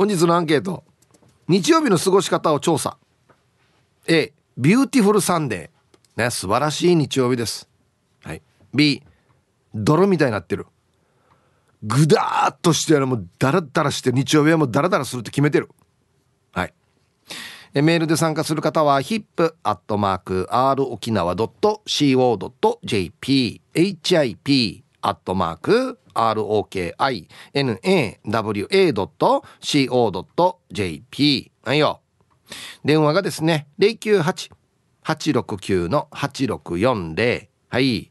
本日のアンケート日曜日の過ごし方を調査 A ビューティフルサンデーね素晴らしい日曜日です、はい、B 泥みたいになってるぐだーっとしてもうダラダラして日曜日はもうダラダラするって決めてるはいえメールで参加する方は hip.rokinawa.co.jp hip アットマーク ROKINAWA.CO.jp はいよ電話がですね098-869-8640はいフ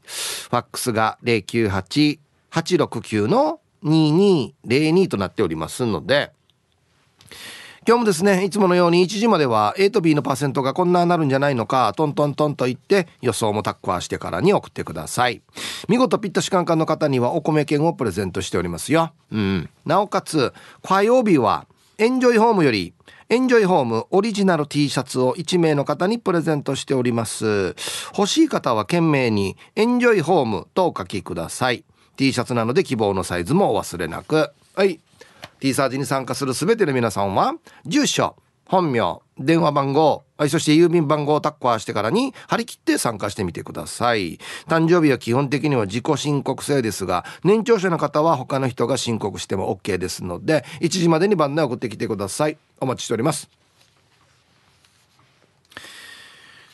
ァックスが0 9 8 8 6 9 2 2 0 2となっておりますので今日もですねいつものように1時までは A と B のパーセントがこんななるんじゃないのかトントントンと言って予想もタッカーしてからに送ってください見事ピッタシカンカンの方にはお米券をプレゼントしておりますよ、うん、なおかつ火曜日はエンジョイホームよりエンジョイホームオリジナル T シャツを1名の方にプレゼントしております。欲しい方は懸命にエンジョイホームとお書きください。T シャツなので希望のサイズもお忘れなく。はい。ーサージに参加する全ての皆さんは住所本名電話番号そして郵便番号をタッカーしてからに張り切って参加してみてください誕生日は基本的には自己申告制ですが年長者の方は他の人が申告しても OK ですので1時までに番内送ってきてくださいお待ちしております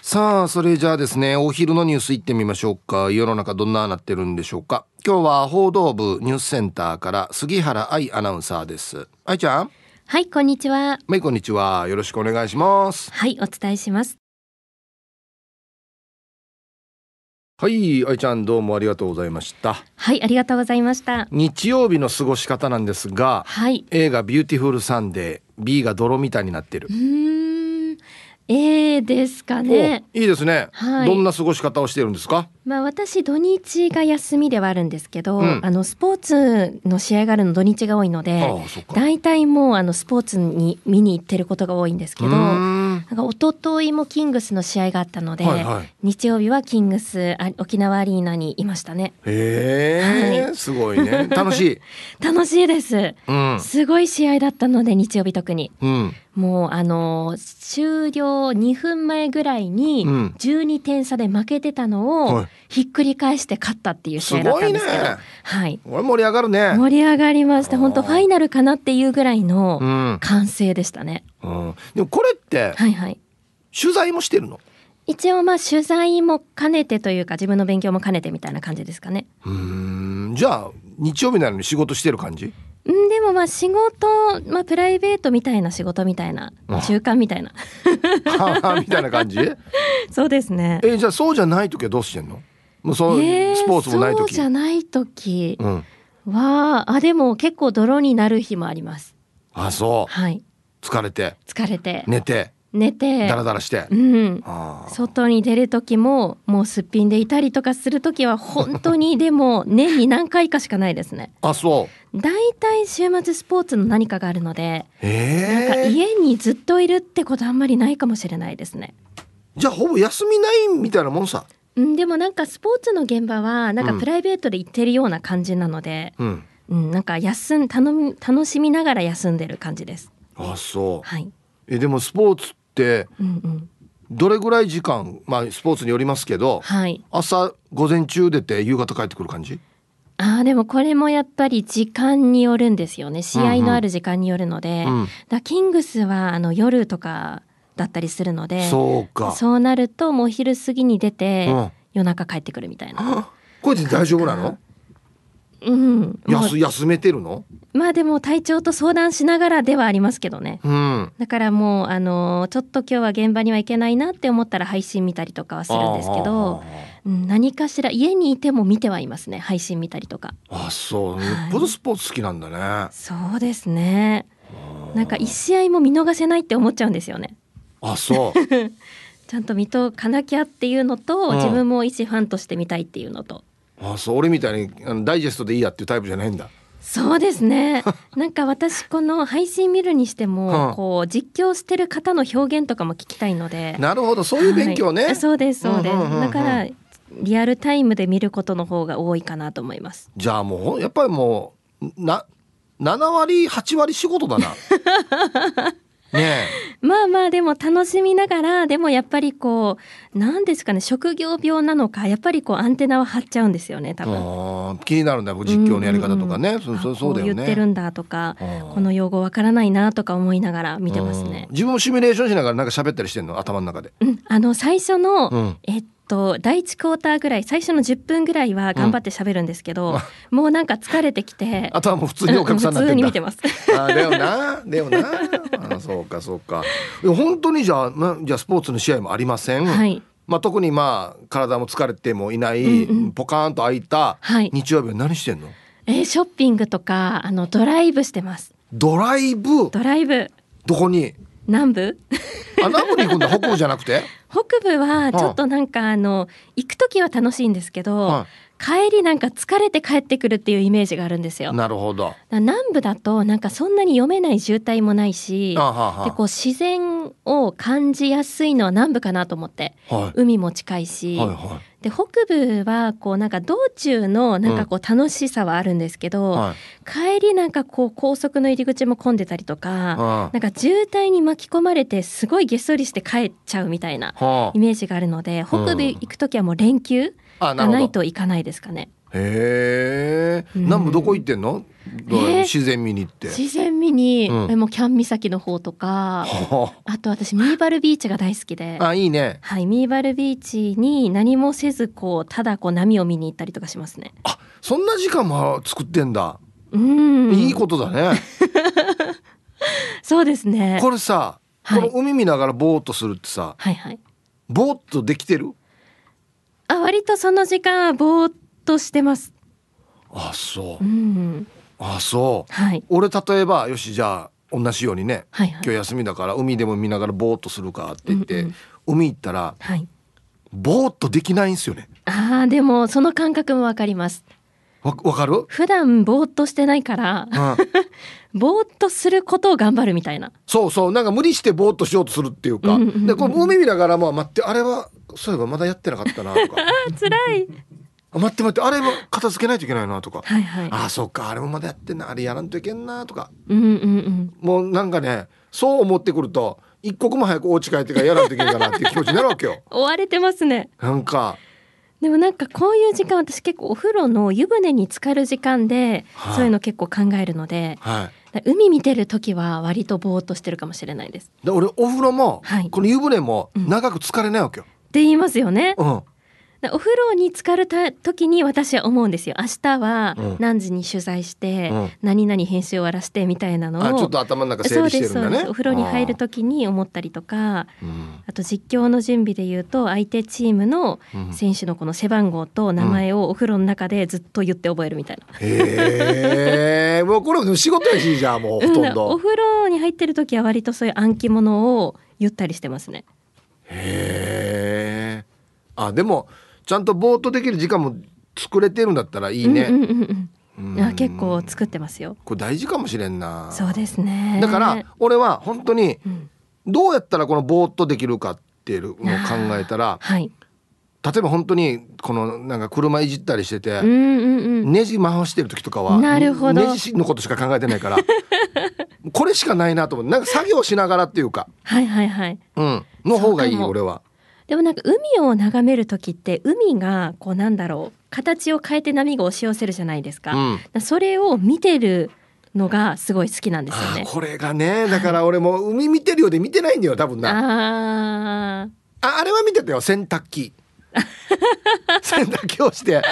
さあそれじゃあですねお昼のニュースいってみましょうか世の中どんななってるんでしょうか今日は報道部ニュースセンターから杉原愛アナウンサーです愛ちゃんはいこんにちははいこんにちはよろしくお願いしますはいお伝えしますはい愛ちゃんどうもありがとうございましたはいありがとうございました日曜日の過ごし方なんですが、はい、映画ビューティフルサンデー B が泥みたいになってるうんえー、ですかね。いいですね、はい、どんな過ごし方をしてるんですか。まあ、私土日が休みではあるんですけど、うん、あのスポーツの試合があるの土日が多いので。大体もう、あのスポーツに見に行ってることが多いんですけど。なんか一昨日もキングスの試合があったので、はいはい、日曜日はキングス沖縄アリーナにいましたね。へえ、はい、すごいね。楽しい。楽しいです、うん、すごい試合だったので日曜日特に。うん、もうあの終了2分前ぐらいに12点差で負けてたのをひっくり返して勝ったっていう試合だったんですけど、ね、はい。盛り上がるね。盛り上がりました。本当ファイナルかなっていうぐらいの歓声でしたね。うんうん、でもこれって、はいはい、取材もしてるの一応まあ取材も兼ねてというか自分の勉強も兼ねてみたいな感じですかね。うんじゃあ日曜日なのに仕事してる感じんでもまあ仕事、まあ、プライベートみたいな仕事みたいな習慣みたいな。みたいな感じ そうですね。えじゃあそうじゃない時はどうしてんのもうそう、スポーツもない時そうじゃない時は、うん、あでも結構泥になる日もあります。あそう。はい疲れて疲れて寝て寝てダラダラして、うん、外に出る時ももうすっぴんでいたりとかする時は本当にでも 年に何回かしかないですねあそう大体週末スポーツの何かがあるので、えー、なんか家にずっといるってことあんまりないかもしれないですねじゃあほぼ休みないみたいなもんさうんでもなんかスポーツの現場はなんかプライベートで行ってるような感じなので、うん、うん、なんか休ん頼み楽しみながら休んでる感じですあそう。はい、えでもスポーツって、どれぐらい時間、まあスポーツによりますけど、はい、朝午前中出て夕方帰ってくる感じ？あでもこれもやっぱり時間によるんですよね試合のある時間によるので、うんうん、だキングスはあの夜とかだったりするのでそうかそうなるともう昼過ぎに出て、夜中帰ってくるみたいな。これで大丈夫なのうん、休休めてるのまあでも体調と相談しながらではありますけどね、うん、だからもうあのちょっと今日は現場には行けないなって思ったら配信見たりとかはするんですけど、うん、何かしら家にいても見てはいますね配信見たりとかあそうよっぽどスポーツ好きなんだね、はい、そうですねなんか一試合も見逃せないって思っちゃうんですよねあそう ちゃんと見とかなきゃっていうのと、うん、自分も一ファンとして見たいっていうのとあそう俺みたいにあのダイジェストでいいやっていうタイプじゃないんだそうですね なんか私この配信見るにしても、こう実況してる方の表現とかも聞きたいのでなるほどそういう勉強ね、はい、そうですそうです、うんうん、だからリアルタイムで見ることの方が多いかなと思いますじゃあもうやっぱりもうな7割8割仕事だな ね まあまあでも楽しみながらでもやっぱりこう何ですかね職業病なのかやっぱりこうアンテナを張っちゃうんですよね多分気になるんだよ実況のやり方とかね、うんうんそうそうだよね言ってるんだとかこの用語わからないなとか思いながら見てますね自分もシミュレーションしながらなんか喋ったりしてんの頭の中で、うん、あの最初の、うん、えっとと第一クォーターぐらい最初の10分ぐらいは頑張って喋るんですけど、うん、もうなんか疲れてきてあとはもう普通にお客さんになっ普通に見てますあだよなだよなあそうかそうか本当にじゃあ、ま、じゃあスポーツの試合もありません、はいまあ、特にまあ体も疲れてもいない、うんうん、ポカーンと空いた日曜日は何してんの、はい、えー、ショッピングとかあのドライブしてますドライブドライブどこに南部穴行くんだ北部じゃなくて北部はちょっとなんかあの行く時は楽しいんですけど、は帰りなんか疲れて帰ってくるっていうイメージがあるんですよ。なるほど。南部だとなんかそんなに読めない渋滞もないし、ははでこう自然を感じやすいのは南部かなと思って、はい、海も近いし、はいはい、で北部はこうなんか道中のなんかこう楽しさはあるんですけど、うんはい、帰りなんかこう高速の入り口も混んでたりとか、なんか渋滞に巻き込まれてすごいげっそりして帰っちゃうみたいなイメージがあるので、北部行く時はもう連休。うあないといかないですかね。へえ、うん、南部どこ行ってんの、えー、自然見に行って自然見に、うん、もうキャン岬の方とかあと私ミーバルビーチが大好きであいいねはいミーバルビーチに何もせずこうただこう波を見に行ったりとかしますねあそんな時間も作ってんだうんいいことだね そうですねこれさ、はい、この海見ながらぼーっとするってさ、はいはい、ボーっとできてるあ割とその時間はぼーっとしてますあそう、うん、あそう、はい、俺例えばよしじゃあ同じようにね、はいはい、今日休みだから海でも見ながらぼーっとするかって言って、うんうん、海行ったら、はい、ぼーっとできないんですよねあーでもその感覚もわかりますわかる普段ぼーっとしてないから、うん、ぼーっとすることを頑張るみたいなそうそうなんか無理してぼーっとしようとするっていうか、うんうんうんでこれ海見ながらまあ待ってあれはそういえばまだやってなかったなとか 辛いあ待って待ってあれも片付けないといけないなとか、はいはい、ああそっかあれもまだやってんなあれやらんといけんなとか、うんうんうん、もうなんかねそう思ってくると一刻も早くお家帰ってからやらんといけんかなっていう気持ちになるわけよ 追われてますねなんかでもなんかこういう時間私結構お風呂の湯船に浸かる時間で、そういうの結構考えるので、はい、海見てる時は割とぼーっとしてるかもしれないですで俺お風呂も、この湯船も長く浸かれないわけよ、って言いますよね、うん、お風呂に浸かるた時に私は思うんですよ明日は何時に取材して、うん、何々編集終わらしてみたいなのをちょっと頭の中整理してるんだねそうですお風呂に入る時に思ったりとかあと実況の準備で言うと相手チームの選手のこの背番号と名前をお風呂の中でずっと言って覚えるみたいな、うん、へえこれ仕事やしじゃあもうほとんど、うん、お風呂に入ってる時は割とそういう暗記物を言ったりしてますねへえあでもちゃんとぼーっとできる時間も作れてるんだったらいいね。うんうんうんあ結構作ってますよ。これ大事かもしれんな。そうですね。だから俺は本当にどうやったらこのぼーっとできるかっていうのを考えたら、はい、例えば本当にこのなんか車いじったりしてて、ネジ回してる時とかはなるほどネジのことしか考えてないから これしかないなと思うなんか作業しながらっていうか、はいはいはい、うん、の方がいい俺は。でもなんか海を眺める時って海がこうなんだろう形を変えて波が押し寄せるじゃないですか。うん、それを見てるのがすごい好きなんですよね。これがね、だから俺も海見てるようで見てないんだよ、多分な。ああ、あれは見てたよ、洗濯機。洗濯機をして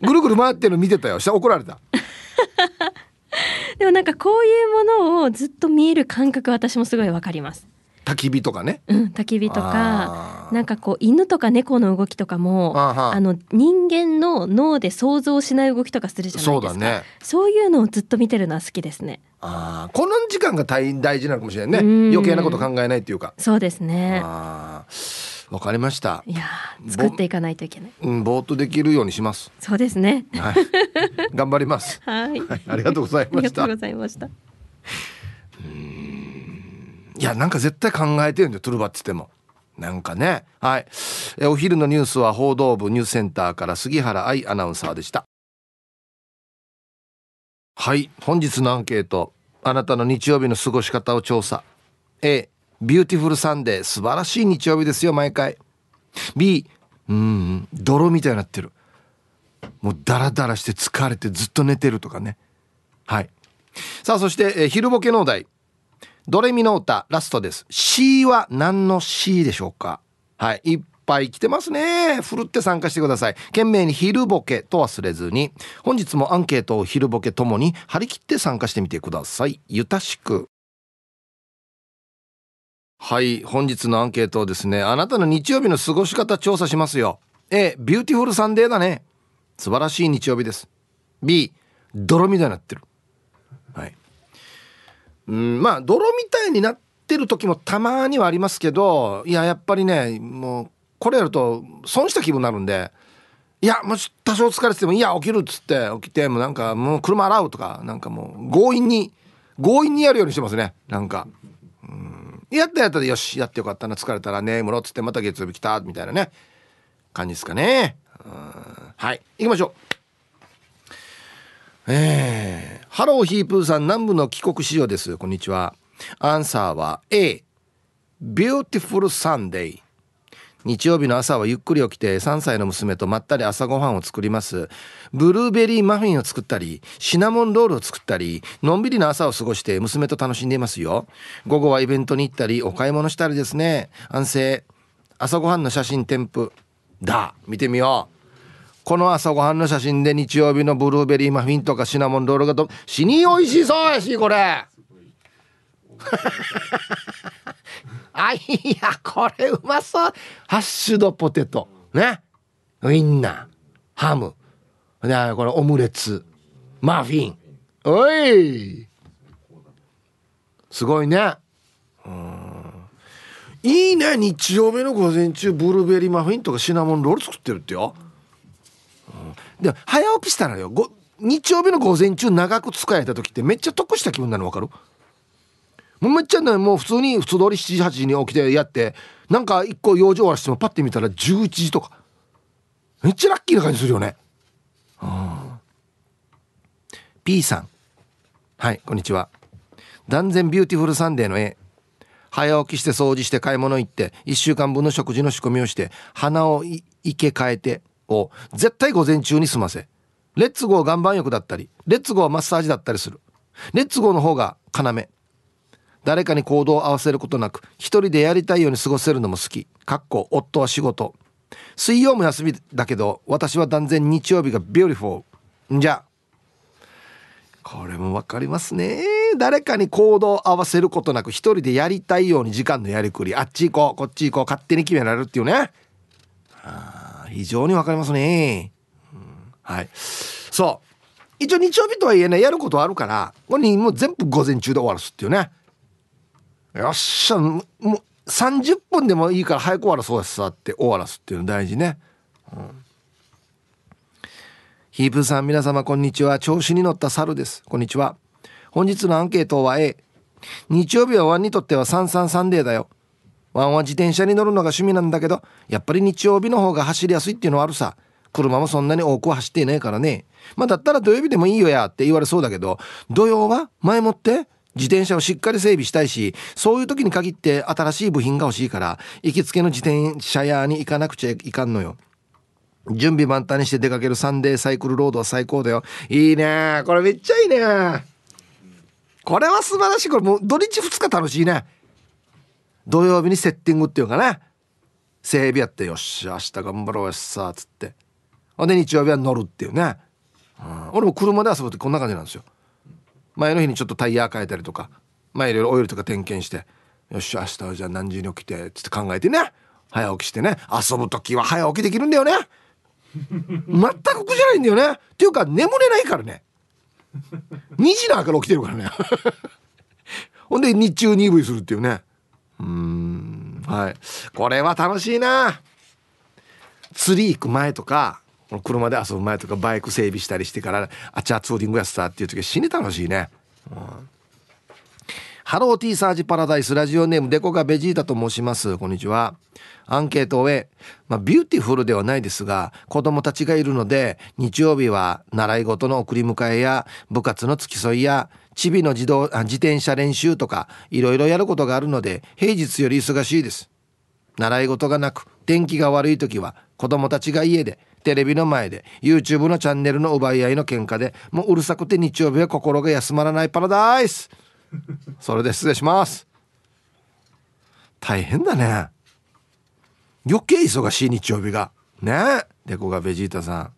ぐるぐる回ってるの見てたよ。したら怒られた。でもなんかこういうものをずっと見える感覚私もすごいわかります。焚き火とかね。うん、焚き火とか。なんかこう犬とか猫の動きとかもあの人間の脳で想像しない動きとかするじゃないですかそうだ、ね、そういうのをずっと見てるのは好きですねあこの時間が大大事なのかもしれないね余計なこと考えないっていうかそうですねわかりましたいや作っていかないといけないうん、ぼーっとできるようにしますそうですね、はい、頑張ります はい、ありがとうございましたありがとうございましたいやなんか絶対考えてるんだトゥルバって言ってもなんかね。はい。えお昼のニュースは報道部ニュースセンターから杉原愛アナウンサーでした。はい。本日のアンケート。あなたの日曜日の過ごし方を調査。A、ビューティフルサンデー。素晴らしい日曜日ですよ、毎回。B、うん、泥みたいになってる。もうダラダラして疲れてずっと寝てるとかね。はい。さあ、そして、え昼ボケのお題。ドレミの歌、ラストです。C は何の C でしょうかはい。いっぱい来てますね。ふるって参加してください。懸命に昼ボケと忘れずに。本日もアンケートを昼ボケともに張り切って参加してみてください。ゆたしく。はい。本日のアンケートをですね、あなたの日曜日の過ごし方調査しますよ。A、ビューティフルサンデーだね。素晴らしい日曜日です。B、泥みたいになってる。うん、まあ泥みたいになってる時もたまにはありますけどいややっぱりねもうこれやると損した気分になるんでいやもう多少疲れててもいや起きるっつって起きてもうなんかもう車洗うとかなんかもう強引に強引にやるようにしてますねなんか。うんやったやったでよしやってよかったな疲れたら眠ろうっつってまた月曜日来たみたいなね感じですかね。はい行きましょう。えーハローヒープーさん南部の帰国子女ですこんにちはアンサーは A ビューティフルサンデー日曜日の朝はゆっくり起きて3歳の娘とまったり朝ごはんを作りますブルーベリーマフィンを作ったりシナモンロールを作ったりのんびりな朝を過ごして娘と楽しんでいますよ午後はイベントに行ったりお買い物したりですね安静朝ごはんの写真添付だ見てみようこの朝ごはんの写真で日曜日のブルーベリーマフィンとかシナモンロールがと死に美味しそうやしこれ あいやこれうまそうハッシュドポテトねウインナーハムでこれオムレツマフィンおいすごいねうんいいね日曜日の午前中ブルーベリーマフィンとかシナモンロール作ってるってよで早起きしたらよ日曜日の午前中長く使えた時ってめっちゃ得した気分なの分かるもうめっちゃねもう普通に普通通り7時8時に起きてやってなんか一個用事終わらしてもパッて見たら11時とかめっちゃラッキーな感じするよねうん P さんはいこんにちは断然ビューティフルサンデーの絵早起きして掃除して買い物行って1週間分の食事の仕込みをして鼻を生け替えてを絶対午前中に済ませレッツゴー岩盤浴だったりレッツゴーマッサージだったりするレッツゴーの方が要誰かに行動を合わせることなく一人でやりたいように過ごせるのも好きかっこ夫は仕事水曜も休みだけど私は断然日曜日がビューティフォーんじゃこれも分かりますね誰かに行動を合わせることなく一人でやりたいように時間のやりくりあっち行こうこっち行こう勝手に決められるっていうねあ非常にわかりますね、うん、はいそう一応日曜日とはいえねやることあるからこれにもう全部午前中で終わらすっていうねよっしゃもう30分でもいいから早く終わらそうやさって終わらすっていうの大事ね、うん、ヒープさん皆様こんにちは調子に乗った猿ですこんにちは本日のアンケートは A 日曜日はワンにとっては三三サンデーだよワンは自転車に乗るのが趣味なんだけど、やっぱり日曜日の方が走りやすいっていうのはあるさ。車もそんなに多くは走っていないからね。まあだったら土曜日でもいいよやって言われそうだけど、土曜は前もって自転車をしっかり整備したいし、そういう時に限って新しい部品が欲しいから、行きつけの自転車屋に行かなくちゃいかんのよ。準備万端にして出かけるサンデーサイクルロードは最高だよ。いいねこれめっちゃいいねこれは素晴らしい。これもう土日2日楽しいね。土曜日にセッティングっていうかな整備やってよっしゃ明日頑張ろうよっさっつってほんで日曜日は乗るっていうね、うん、俺も車で遊ぶってこんな感じなんですよ前の日にちょっとタイヤ変えたりとかまあいろいろオイルとか点検してよっしゃ明日はじゃあ何時に起きてつって考えてね早起きしてね遊ぶ時は早起きできるんだよね全く苦じゃないんだよねっていうか眠れないからね2時のから起きてるからね ほんで日中鈍 v するっていうねうんはいこれは楽しいな釣り行く前とか車で遊ぶ前とかバイク整備したりしてからあちゃツーリングやすさっていう時は死に楽しいね、うん、ハローティーサージパラダイスラジオネームデコがベジータと申しますこんにちはアンケートをえ、まあ、ビューティフルではないですが子供たちがいるので日曜日は習い事の送り迎えや部活の付き添いやチビの自動自転車練習とかいろいろやることがあるので平日より忙しいです習い事がなく天気が悪い時は子供たちが家でテレビの前で YouTube のチャンネルの奪い合いの喧嘩でもううるさくて日曜日は心が休まらないパラダイスそれで失礼します大変だね余計忙しい日曜日がねえでがベジータさんあ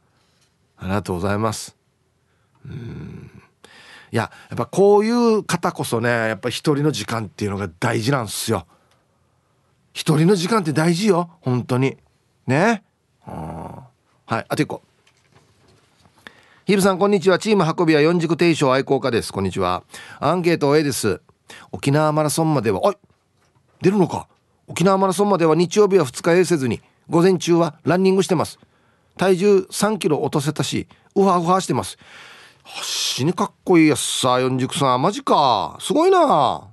りがとうございますうんいややっぱこういう方こそねやっぱ一人の時間っていうのが大事なんすよ一人の時間って大事よ本当にねはいあと一個ヒルさんこんにちはチーム運びは四軸定称愛好家ですこんにちはアンケート A です沖縄マラソンまではおい出るのか沖縄マラソンまでは日曜日は2日 A せずに午前中はランニングしてます体重3キロ落とせたしウハウハしてます死にかっこいいやっさ四軸さんマジかすごいなは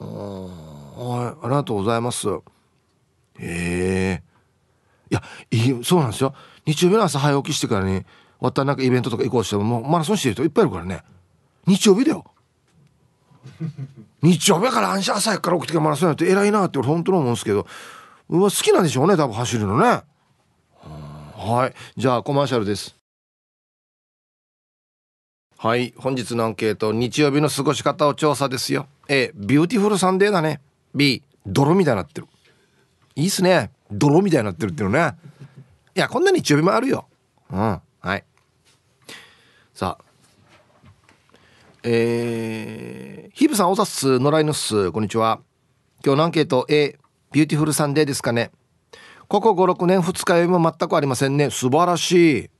いありがとうございますへえいやいいそうなんですよ日曜日の朝早起きしてからに、ね、またなんかイベントとか行こうしてももうマラソンしてる人いっぱいいるからね日曜日だよ日曜日から安心朝から起きてからマラソンやって偉いなって俺本当に思うんですけどうわ好きなんでしょうね多分走るのねはいじゃあコマーシャルですはい本日のアンケート日曜日の過ごし方を調査ですよ A ビューティフルサンデーだね B 泥みたいになってるいいっすね泥みたいになってるっていうのねいやこんな日曜日もあるようんはいさあえー、ヒブさんおざっすらいのっすこんにちは今日のアンケート A ビューティフルサンデーですかねここ56年二日酔いも全くありませんね素晴らしい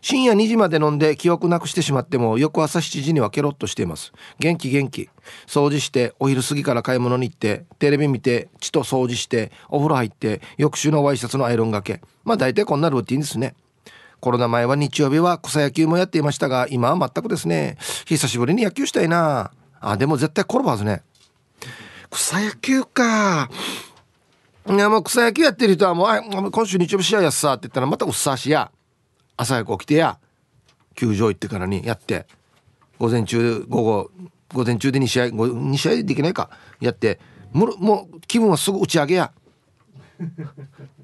深夜2時まで飲んで記憶なくしてしまっても翌朝7時にはケロッとしています元気元気掃除してお昼過ぎから買い物に行ってテレビ見て血と掃除してお風呂入って翌週のワイシャツのアイロンがけまあ大体こんなルーティンですねコロナ前は日曜日は草野球もやっていましたが今は全くですね久しぶりに野球したいなあでも絶対転ぶはずね草野球かいやもう草野球やってる人はもう「今週日曜日試合やっさ」って言ったらまたうっさしや朝早く起きてや球場行ってからにやって午前中午後午前中で2試合2試合できないかやってもうもう気分はすぐ打ち上げや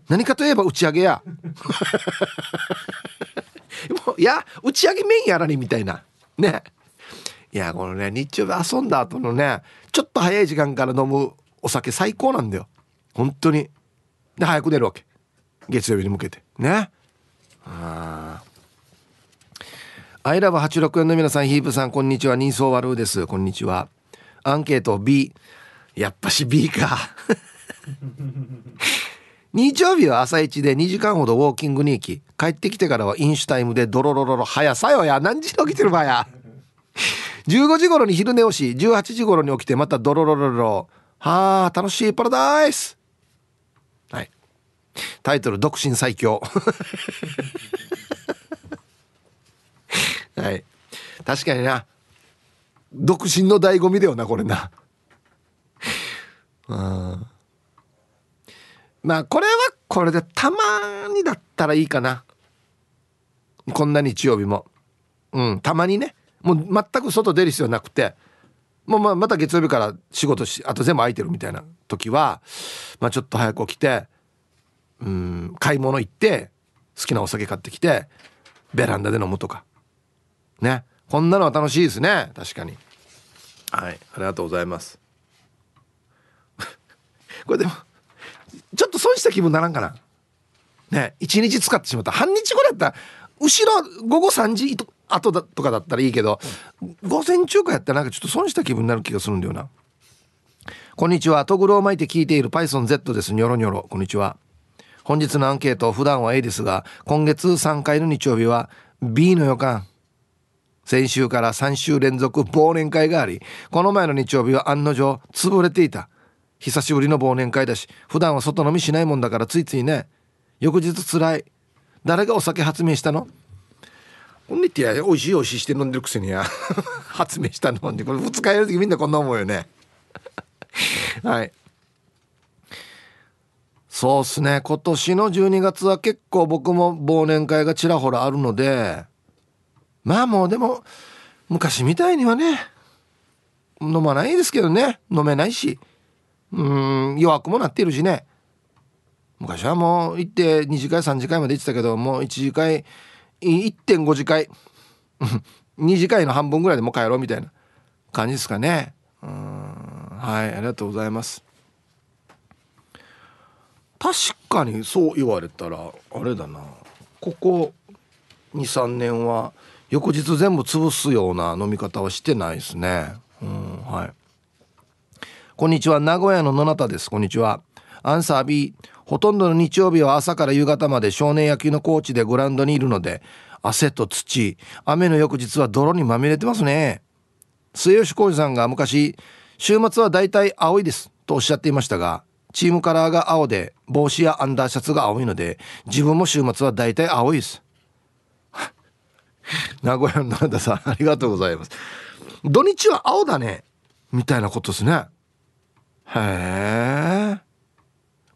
何かといえば打ち上げや もういや打ち上げメインやらにみたいなねいやこのね日曜日遊んだ後のねちょっと早い時間から飲むお酒最高なんだよ本当にで早く出るわけ月曜日に向けてねあアイラブ864の皆さん、ヒープさん、こんにちは。人相悪うです。こんにちは。アンケート B。やっぱし B か。日曜日は朝一で2時間ほどウォーキングに行き、帰ってきてからは飲酒タイムでドロロロロ、早さよや、何時に起きてるばや。15時頃に昼寝をし、18時頃に起きてまたドロロロロ、はあ、楽しいパラダイス。タイトル「独身最強」はい確かにな独身の醍醐味だよなこれなうんまあこれはこれでたまにだったらいいかなこんな日曜日もうんたまにねもう全く外出る必要なくてもうままた月曜日から仕事しあと全部空いてるみたいな時は、まあ、ちょっと早く起きてうん買い物行って好きなお酒買ってきてベランダで飲むとかねこんなのは楽しいですね確かにはいありがとうございます これでもちょっと損した気分ならんかなね一日使ってしまった半日後だったら後ろ午後3時あとだとかだったらいいけど午前中かやったらなんかちょっと損した気分になる気がするんだよなこんにちはトグロを巻いて聞いているパイソン Z ですニョロニョロこんにちは本日のアンケート、普段は A ですが、今月3回の日曜日は B の予感。先週から3週連続忘年会があり、この前の日曜日は案の定潰れていた。久しぶりの忘年会だし、普段は外飲みしないもんだからついついね。翌日つらい。誰がお酒発明したのこんにちは、おいしいおいしいして飲んでるくせにや。発明したのに、これ二日やるときみんなこんな思うよね。はい。そうっすね今年の12月は結構僕も忘年会がちらほらあるのでまあもうでも昔みたいにはね飲まないですけどね飲めないしうん弱くもなっているしね昔はもう行って2次会3次会まで行ってたけどもう1次会1.5次会2 次会の半分ぐらいでもう帰ろうみたいな感じですかねうんはいありがとうございます確かにそう言われたらあれだなここ23年は翌日全部潰すような飲み方はしてないですねうんはいこんにちは名古屋の野中ですこんにちはアンサー B ほとんどの日曜日は朝から夕方まで少年野球のコーチでグラウンドにいるので汗と土雨の翌日は泥にまみれてますね末吉浩二さんが昔週末はだいたい青いですとおっしゃっていましたがチームカラーが青で帽子やアンダーシャツが青いので自分も週末は大体青いです 名古屋の野田さんありがとうございます土日は青だねみたいなことですねへえ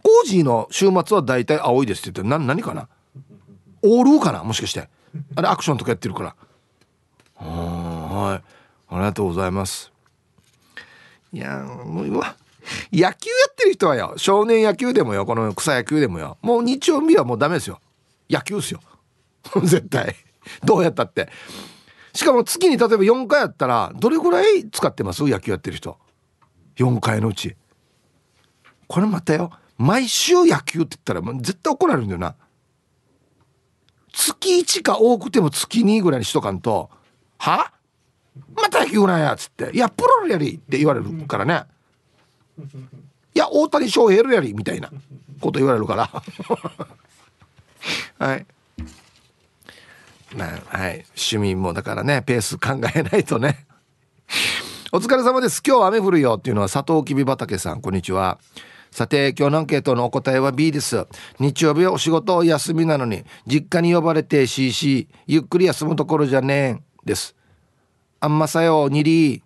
コージーの週末は大体青いですって言って何かなオールかなもしかしてあれアクションとかやってるからはいありがとうございますいやもういいわ野球やってる人はよ少年野球でもよこの草野球でもよもう日曜日はもうダメですよ野球っすよ 絶対どうやったってしかも月に例えば4回やったらどれぐらい使ってます野球やってる人4回のうちこれまたよ毎週野球って言ったら絶対怒られるんだよな月1か多くても月2ぐらいにしとかんと「はまた野球なんや」っつって「いやプロやり」って言われるからね、いや大谷翔平やりみたいなこと言われるから はいまあはい趣味もだからねペース考えないとねお疲れ様です今日雨降るよっていうのはトウきび畑さんこんにちはさて今日のアンケートのお答えは B です日曜日はお仕事休みなのに実家に呼ばれて CC ゆっくり休むところじゃねえんですあんまさよにり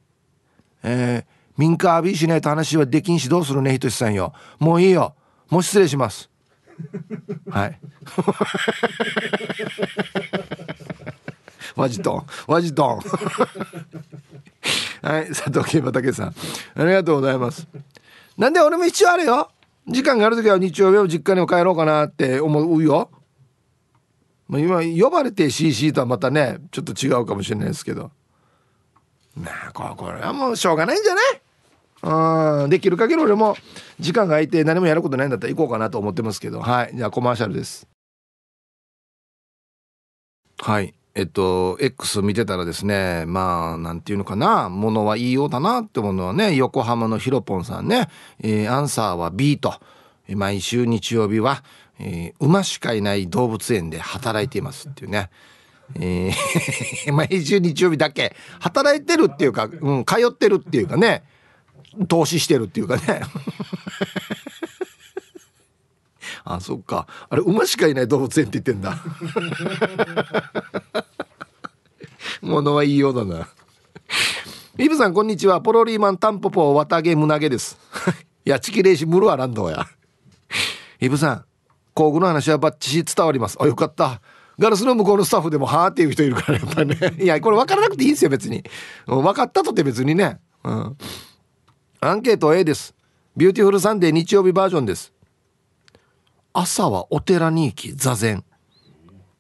えー、民家浴びしないと話はできんしどうするねひとしさんよもういいよもう失礼します はいワジトンワジトンはい佐藤慶馬武さんありがとうございますなんで俺も一応あるよ時間がある時は日曜日を実家に帰ろうかなって思うよ今呼ばれて CC とはまたねちょっと違うかもしれないですけどなあこれはもうしょうがないんじゃないうんできる限り俺も時間が空いて何もやることないんだったら行こうかなと思ってますけどはいじゃあコマーシャルですはいえっと X 見てたらですねまあなんていうのかなものは言いようだなってものはね横浜のひろぽんさんね、えー、アンサーは B と毎週日曜日は、えー、馬しかいない動物園で働いていますっていうね。えー、毎週日曜日だけ働いてるっていうか、うん、通ってるっていうかね投資してるっていうかね あそっかあれ馬しかいない動物園って言ってんだもの は言いようだなイブさんこんにちはポロリーマンタンポポ綿毛胸毛ですいやチキレイシムルアランドやイブさん工具の話はバッチシ伝わりますあよかったガラスの向こうのスタッフでもはあっていう人いるからやっぱりね いやこれ分からなくていいんですよ別に分かったとて別にね、うん、アンケート A ですビューティフルサンデー日曜日バージョンです朝はお寺に行き座禅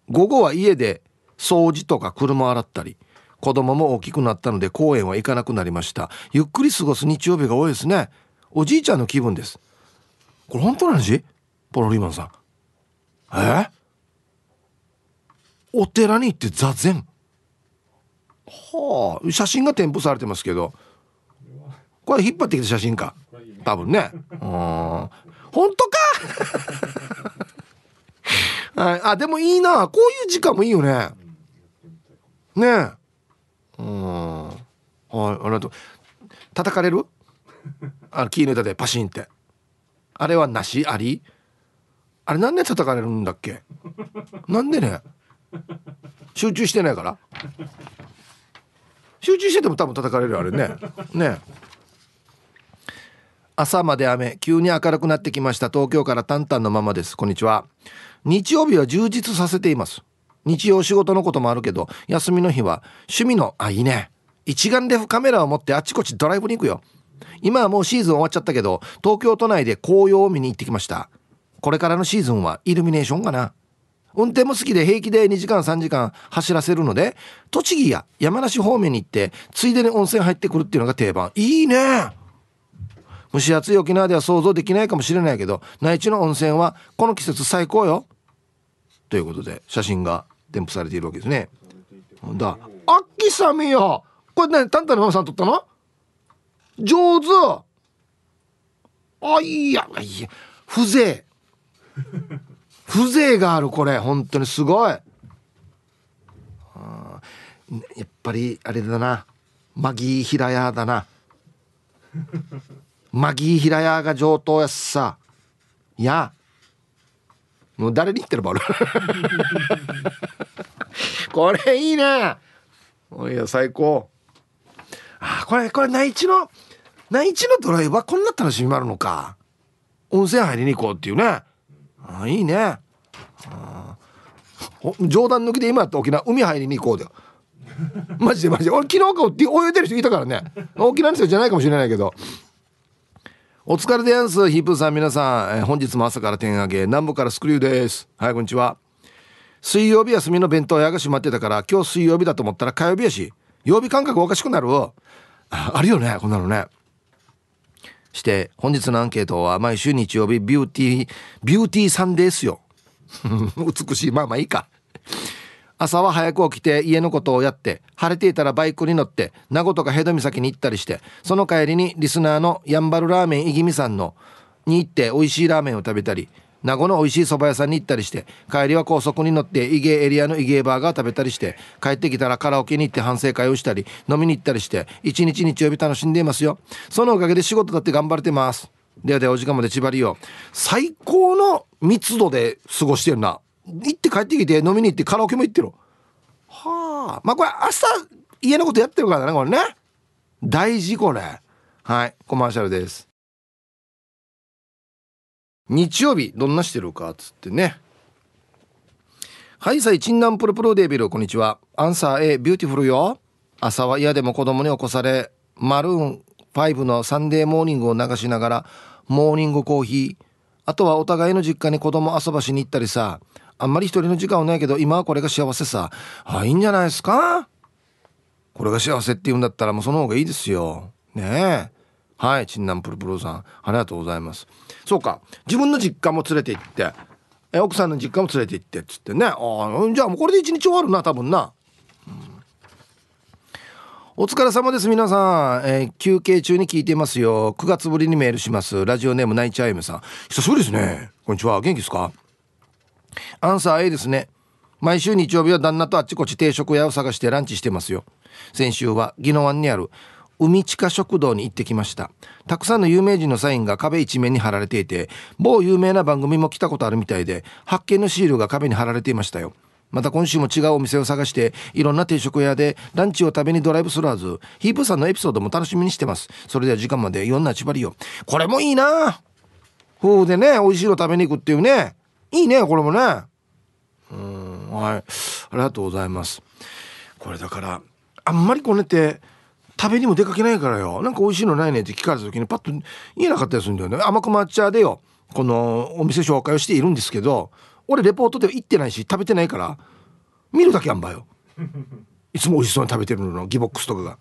午後は家で掃除とか車洗ったり子供も大きくなったので公園は行かなくなりましたゆっくり過ごす日曜日が多いですねおじいちゃんの気分ですこれ本当の話ポロリーマンさんえーお寺に行って座禅はあ写真が添付されてますけどこれ引っ張ってきた写真か多分ねうん本当か はい、あでもいいなこういう時間もいいよねねえうんはいありがとう叩かれるあのキーネタでパシンってあれはなしありあれなんで叩かれるんだっけなんでね集中してないから集中してても多分叩かれるあれねね朝まで雨急に明るくなってきました東京からタンタンのままですこんにちは日曜日は充実させています日曜仕事のこともあるけど休みの日は趣味のあいいね一眼レフカメラを持ってあちこちドライブに行くよ今はもうシーズン終わっちゃったけど東京都内で紅葉を見に行ってきましたこれからのシーズンはイルミネーションかな運転も好きで平気で2時間3時間走らせるので栃木や山梨方面に行ってついでに温泉入ってくるっていうのが定番いいね蒸し暑い沖縄では想像できないかもしれないけど内地の温泉はこの季節最高よということで写真が添付されているわけですねだあっきさみよこれねタンタのママさん撮ったの上手あいやいや風情風情があるこれ本当にすごいやっぱりあれだなマギー平屋だな マギー平屋が上等やっさやもう誰に言ってるバル これいいねおいや最高あこれこれ内地の内地のドライバーこんな楽しみもあるのか温泉入りに行こうっていうねあいいね冗談抜きで今やった沖縄海入りに行こうだよ マジでマジで俺昨日か泳いでる人いたからね沖縄の人じゃないかもしれないけどお疲れでやんすヒープーさん皆さん、えー、本日も朝から点上げ南部からスクリューですはいこんにちは水曜日休みの弁当屋が閉まってたから今日水曜日だと思ったら火曜日やし曜日感覚おかしくなるあるよねこんなのねして本日のアンケートは毎週日曜日ビューティービューティーサンデーすよ 美しいまあまあいいか朝は早く起きて家のことをやって晴れていたらバイクに乗って名護とかヘド岬に行ったりしてその帰りにリスナーのやんばるラーメンいぎみさんのに行って美味しいラーメンを食べたり名護の美味しい蕎麦屋さんに行ったりして帰りは高速に乗ってイゲエリアのイゲーバーガー食べたりして帰ってきたらカラオケに行って反省会をしたり飲みに行ったりして一日日曜日楽しんでいますよそのおかげで仕事だって頑張れてますではではお時間まで縛りを最高の密度で過ごしてるな行って帰ってきて飲みに行ってカラオケも行ってるはあまあこれ明日家のことやってるからねこれね大事これはいコマーシャルです日曜日どんなしてるかっつってねはいさいチンナンプルプロデビルこんにちはアンサー A ビューティフルよ朝は嫌でも子供に起こされマルーン5のサンデーモーニングを流しながらモーニングコーヒーあとはお互いの実家に子供遊ばしに行ったりさあんまり一人の時間はないけど今はこれが幸せさあいいんじゃないですかこれが幸せって言うんだったらもうその方がいいですよねえはいチンナンプルプロさんありがとうございますそうか自分の実家も連れて行ってえ奥さんの実家も連れて行ってっつってねあじゃあもうこれで一日終わるな多分な、お疲れ様です皆さん、えー、休憩中に聞いてますよ9月ぶりにメールしますラジオネームナイチアイムさん久しぶりですねこんにちは元気ですかアンサー A ですね毎週日曜日は旦那とあっちこっち定食屋を探してランチしてますよ先週は宜野湾にある海地下食堂に行ってきましたたくさんの有名人のサインが壁一面に貼られていて某有名な番組も来たことあるみたいで発見のシールが壁に貼られていましたよまた今週も違うお店を探していろんな定食屋でランチを食べにドライブするはずヒープさんのエピソードも楽しみにしてますそれでは時間までいろんなチバりをこれもいいな夫婦でね美味しいの食べに行くっていうねいいねこれもねうんはいありがとうございますこれだからあんまりこねて食べにも出かけないからよなんか美味しいのないねって聞かれた時にパッと言えなかったりするんだよね甘く抹茶でよこのお店紹介をしているんですけど俺レポートでは行ってないし食べてないから見るだけあんばよ いつも美味しそうに食べてるのギボックスとかが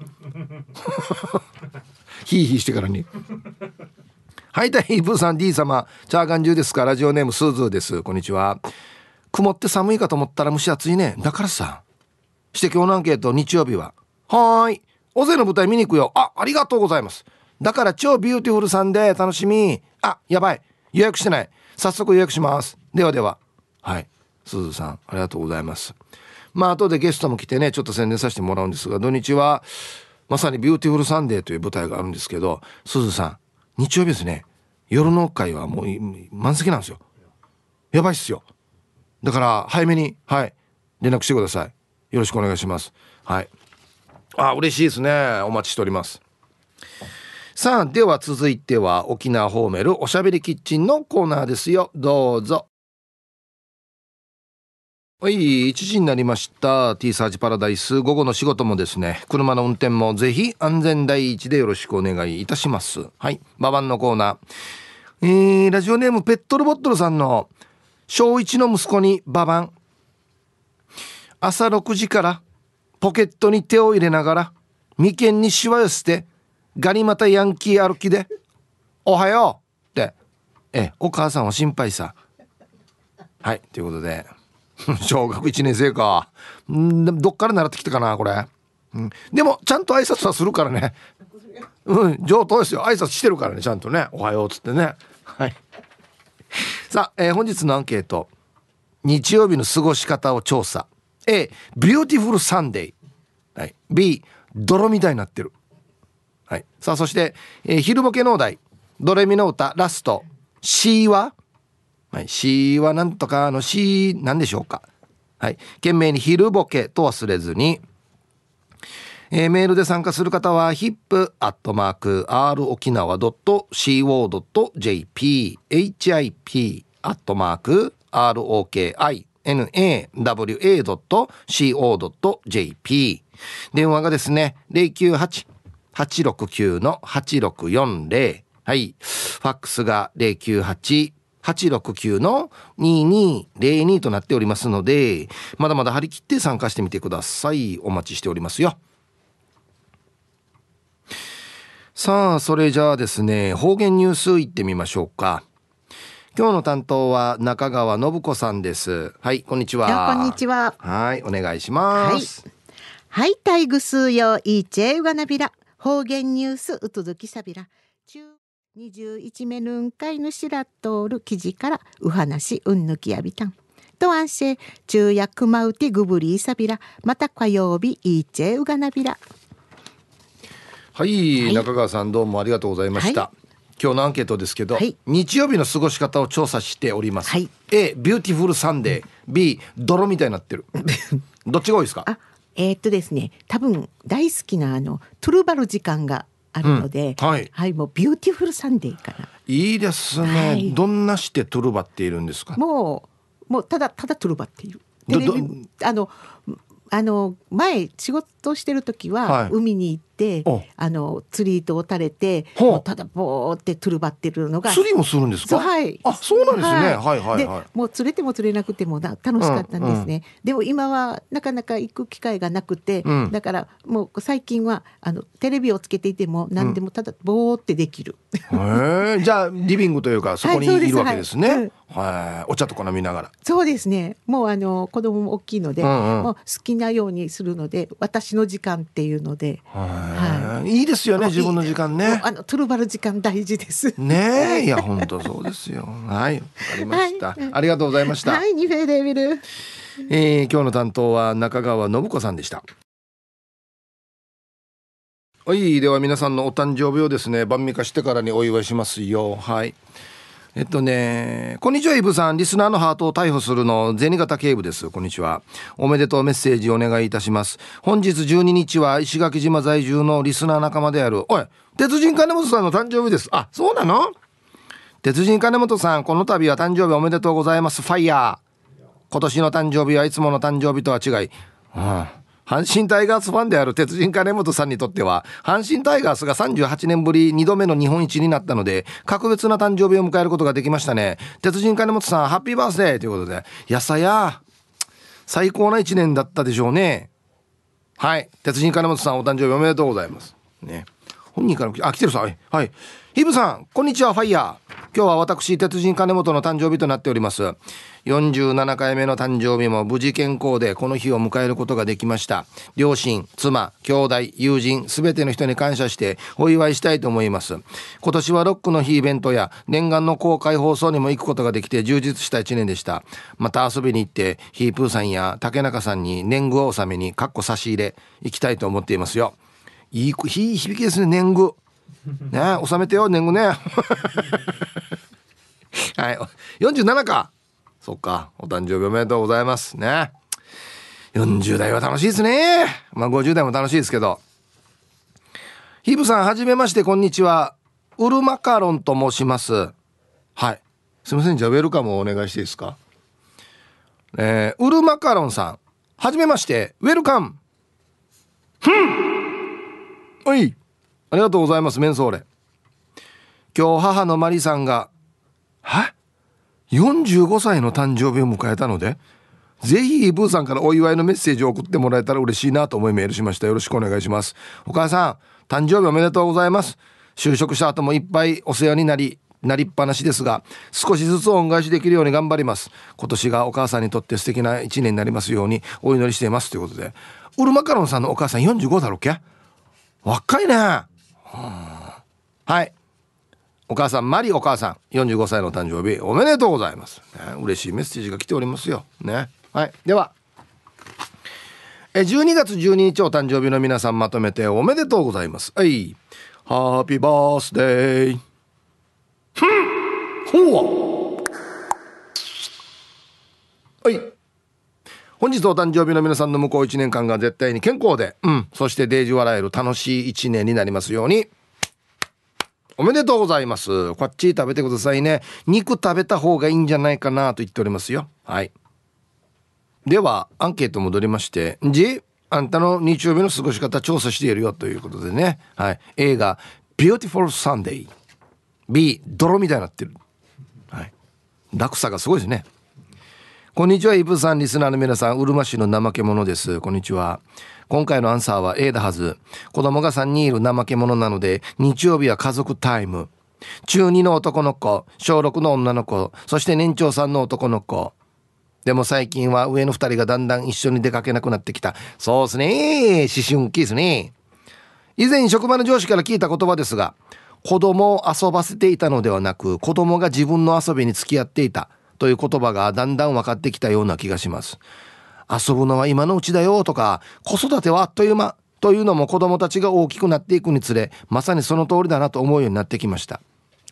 ヒーヒーしてからにはいたいブーさん D 様チャーガン中ですかラジオネームスーズーですこんにちは曇って寒いかと思ったら蒸し暑いねだからさして今日のアンケート日曜日は「はーい尾瀬の舞台見に行くよ。あ、ありがとうございます。だから超ビューティフルさんで楽しみ。あ、やばい。予約してない。早速予約します。ではでは。はい。すずさん、ありがとうございます。まあ、後でゲストも来てね、ちょっと宣伝させてもらうんですが、土日は、まさにビューティフルサンデーという舞台があるんですけど、すずさん、日曜日ですね、夜の会はもう満席なんですよ。やばいっすよ。だから、早めに、はい、連絡してください。よろしくお願いします。はい。あ嬉しいですねお待ちしておりますさあでは続いては沖縄ホーメルおしゃべりキッチンのコーナーですよどうぞはい1時になりました T サージパラダイス午後の仕事もですね車の運転もぜひ安全第一でよろしくお願いいたしますはいババンのコーナーえー、ラジオネームペットルボットルさんの小1の息子にババン朝6時からポケットに手を入れながら眉間にしわ寄せてガニ股ヤンキー歩きで「おはよう!」ってえお母さんは心配さはいということで 小学1年生かんどっから習ってきたかなこれ、うん、でもちゃんと挨拶はするからねうん上等ですよ挨拶してるからねちゃんとね「おはよう」つってねはいさあ、えー、本日のアンケート日曜日の過ごし方を調査 A ビューティフルサンデー、はい、B 泥みたいになってる、はい、さあそして、えー、昼ボケのお題ドレミの歌ラスト C は、はい、C はなんとかの C なんでしょうかはい懸命に昼ボケと忘れずにえー、メールで参加する方は hip.rokinawa.co.jp hip.rokinawa.co.jp nawa.co.jp 電話がですね、098-869-8640はい。ファックスが098-869-2202となっておりますので、まだまだ張り切って参加してみてください。お待ちしておりますよ。さあ、それじゃあですね、方言ニュースいってみましょうか。今日の担当は中川信子さんですはいこんにちはこんにちははいお願いしますはい、タイグスヨイチェウガナビラ方言ニュースうつづきさびら中21目ぬんかいぬしらとおる記事からう話うんぬきやびたんとあんし中夜くまうてぐぶりいさびらまた火曜日イーチェウガナビラはい、中川さんどうもありがとうございました、は今日のアンケートですけど、はい、日曜日の過ごし方を調査しております、はい、A ビューティフルサンデー B 泥みたいになってるどっちが多いですかえー、っとですね多分大好きなあのトゥルバル時間があるので、うん、はい、はい、もうビューティフルサンデーかないいですね、はい、どんなしてトゥルバっているんですかもうもうただただトゥルバっているあのあの前仕事してる時は海に行っててあの釣り糸を垂れてただぼーってつるばってるのが釣りもするんですかはいあそうなんですね、はい、はいはいもう釣れても釣れなくても楽しかったんですね、うんうん、でも今はなかなか行く機会がなくて、うん、だからもう最近はあのテレビをつけていても何でもただぼーってできる、うん、へじゃあリビングというかそこにいるわけですね、はい、はい、お茶とか飲みながらそうですねもうあの子供も大きいので、うんうん、もう好きなようにするので私の時間っていうので、はいはい、いいですよね自分の時間ねあのトゥルバル時間大事ですね いや本当そうですよはいわかりました、はい、ありがとうございましたはいニフェデビル、えー、今日の担当は中川信子さんでしたはいでは皆さんのお誕生日をですね晩味化してからにお祝いしますよはいえっとね、こんにちは、イブさん。リスナーのハートを逮捕するの、銭形警部です。こんにちは。おめでとうメッセージお願いいたします。本日12日は、石垣島在住のリスナー仲間である、おい、鉄人金本さんの誕生日です。あ、そうなの鉄人金本さん、この度は誕生日おめでとうございます。ファイヤー。今年の誕生日はいつもの誕生日とは違い。うん阪神タイガースファンである鉄人金本さんにとっては、阪神タイガースが38年ぶり2度目の日本一になったので、格別な誕生日を迎えることができましたね。鉄人金本さん、ハッピーバースデーということで、やさや、最高な1年だったでしょうね。はい。鉄人金本さん、お誕生日おめでとうございます。ね。本人から、あ、来てるさ。はい。はいヒブさん、こんにちは、ファイヤー。今日は私、鉄人金本の誕生日となっております。47回目の誕生日も無事健康でこの日を迎えることができました。両親、妻、兄弟、友人、すべての人に感謝してお祝いしたいと思います。今年はロックの日イベントや念願の公開放送にも行くことができて充実した一年でした。また遊びに行ってヒープーさんや竹中さんに年貢を納めに、かっこ差し入れ行きたいと思っていますよ。いい響きですね、年貢。ね収めてよ年貢ね はい47かそっかお誕生日おめでとうございますね40代は楽しいですねまあ50代も楽しいですけどヒブさんはじめましてこんにちはウルマカロンと申しますはいすいませんじゃあウェルカムをお願いしていいですかえー、ウルマカロンさんはじめましてウェルカムふんおいありがとうございますメンソーレ今日母のマリさんがは45歳の誕生日を迎えたのでぜひブーさんからお祝いのメッセージを送ってもらえたら嬉しいなと思いメールしましたよろしくお願いしますお母さん誕生日おめでとうございます就職した後もいっぱいお世話になりなりっぱなしですが少しずつ恩返しできるように頑張ります今年がお母さんにとって素敵な一年になりますようにお祈りしていますということでウルマカロンさんのお母さん45だろっけ若いねはいお母さんマリお母さん45歳の誕生日おめでとうございます、ね、嬉しいメッセージが来ておりますよねはいではえ12月12日お誕生日の皆さんまとめておめでとうございますはいハッピーバースデーふんほうはい本日お誕生日の皆さんの向こう1年間が絶対に健康で、うん、そしてデージ笑える楽しい1年になりますように。おめでとうございます。こっち食べてくださいね。肉食べた方がいいんじゃないかなと言っておりますよ。はい。では、アンケート戻りまして、じ、あんたの日曜日の過ごし方調査しているよということでね。はい。映画、Beautiful Sunday。B、泥みたいになってる。はい。落差がすごいですね。こんにちは、イブさん、リスナーの皆さん、うるま市の怠け者です。こんにちは。今回のアンサーは A だはず。子供が3人いる怠け者なので、日曜日は家族タイム。中2の男の子、小6の女の子、そして年長さんの男の子。でも最近は上の2人がだんだん一緒に出かけなくなってきた。そうですね思春期ですね以前職場の上司から聞いた言葉ですが、子供を遊ばせていたのではなく、子供が自分の遊びに付き合っていた。という言葉がだんだん分かってきたような気がします。遊ぶのは今のうちだよとか、子育てはあっという間というのも子供たちが大きくなっていくにつれ、まさにその通りだなと思うようになってきました。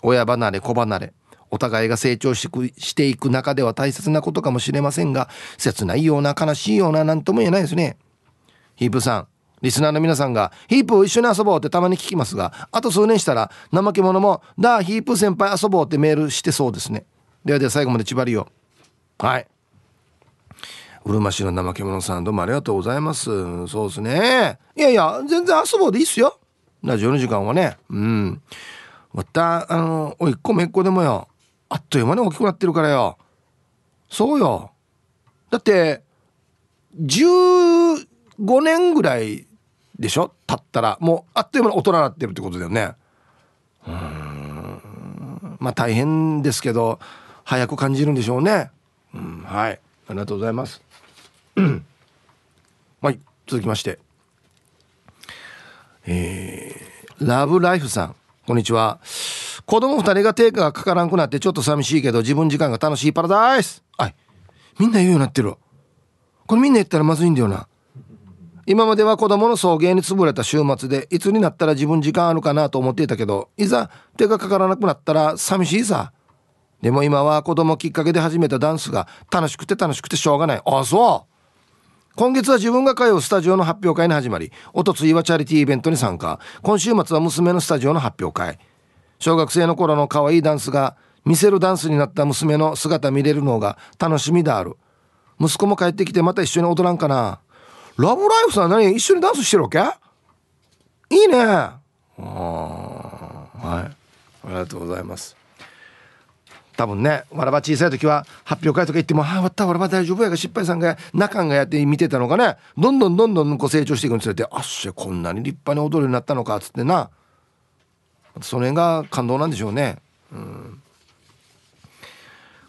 親離れ、子離れ。お互いが成長していく中では大切なことかもしれませんが、切ないような悲しいような何とも言えないですね。ヒープさん、リスナーの皆さんが、ヒープ一緒に遊ぼうってたまに聞きますが、あと数年したら、怠け者も、だヒープ先輩遊ぼうってメールしてそうですね。ではでは最後まで縛りをはいうるま市の怠け者さんどうもありがとうございますそうですねいやいや全然遊ぼうでいいっすよラジオの時間はねうんまたあのおいっ子めっ子でもよあっという間に大きくなってるからよそうよだって15年ぐらいでしょ経ったらもうあっという間に大人になってるってことだよねうんまあ大変ですけど早く感じるんでしょうね。うん、はい。ありがとうございます。はい、続きまして。えー、ラブライフさん、こんにちは。子供二人が定価がかからんくなってちょっと寂しいけど自分時間が楽しいパラダイス。はい。みんな言うようになってる。これみんな言ったらまずいんだよな。今までは子供の送迎に潰れた週末でいつになったら自分時間あるかなと思っていたけどいざ手がかからなくなったら寂しいさでも今は子供きっかけで始めたダンスが楽しくて楽しくてしょうがない。あ、そう今月は自分が通うスタジオの発表会に始まり、おとついはチャリティーイベントに参加。今週末は娘のスタジオの発表会。小学生の頃の可愛いダンスが見せるダンスになった娘の姿見れるのが楽しみである。息子も帰ってきてまた一緒に踊らんかな。ラブライフさん何一緒にダンスしてるわけいいねあはい。ありがとうございます。多分ねわらば小さい時は発表会とか行っても「ああ終わったわらば大丈夫やが失敗さんが中がやって見てたのかねどんどんどんどんこう成長していくにつれて「あっしゃこんなに立派に踊るようになったのか」つってなその辺が感動なんでしょうねうん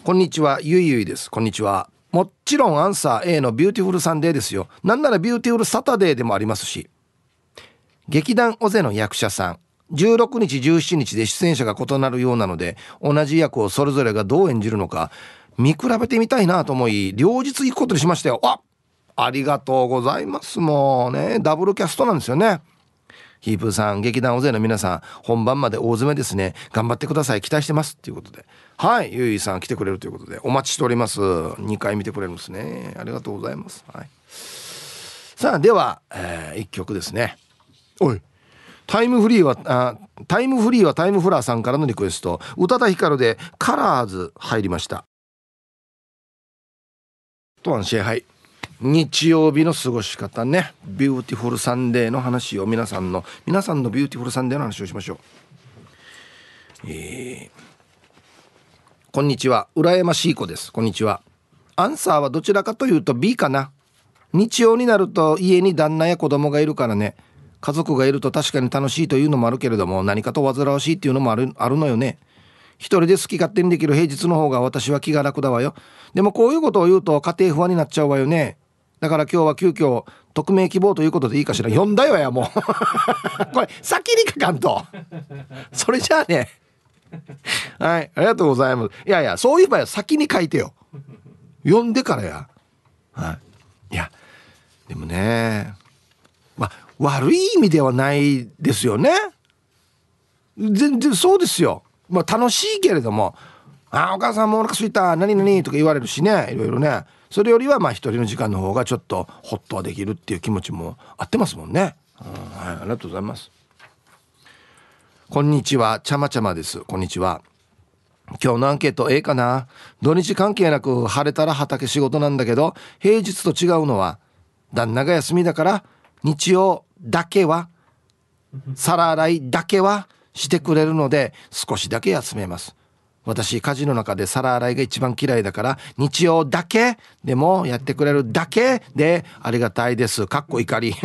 こんにちはゆいゆいですこんにちはもちろんアンサー A のビューティフルサンデーですよなんならビューティフルサタデーでもありますし劇団オゼの役者さん16日17日で出演者が異なるようなので同じ役をそれぞれがどう演じるのか見比べてみたいなと思い両日行くことにしましたよあありがとうございますもうねダブルキャストなんですよねヒープさん劇団大勢の皆さん本番まで大詰めですね頑張ってください期待してますっていうことではいゆいさん来てくれるということでお待ちしております2回見てくれるんですねありがとうございます、はい、さあでは、えー、1曲ですねおいタイムフリーはあタイムフリーはタイムフラーさんからのリクエスト宇多田ヒカルで「カラーズ」入りましたとは試合日曜日の過ごし方ねビューティフルサンデーの話を皆さんの皆さんのビューティフルサンデーの話をしましょうえー、こんにちは羨ましい子ですこんにちはアンサーはどちらかというと B かな日曜になると家に旦那や子供がいるからね家族がいると確かに楽しいというのもあるけれども何かと煩わしいっていうのもあるあるのよね一人で好き勝手にできる平日の方が私は気が楽だわよでもこういうことを言うと家庭不安になっちゃうわよねだから今日は急遽匿名希望ということでいいかしら呼んだよやもう これ先に書かんとそれじゃあねはいありがとうございますいやいやそういえば先に書いてよ呼んでからやはいいやでもね悪い意味ではないですよね全然そうですよまあ楽しいけれども「あお母さんもお腹すいた何々」とか言われるしねいろいろねそれよりはまあ一人の時間の方がちょっとホッとはできるっていう気持ちも合ってますもんね、うん、はい、ありがとうございますこんにちはちゃまちゃまですこんにちは今日のアンケート A かな土日関係なく晴れたら畑仕事なんだけど平日と違うのは旦那が休みだから日曜だけは皿洗いだけはしてくれるので少しだけ休めます私家事の中で皿洗いが一番嫌いだから日曜だけでもやってくれるだけでありがたいですかっこ怒り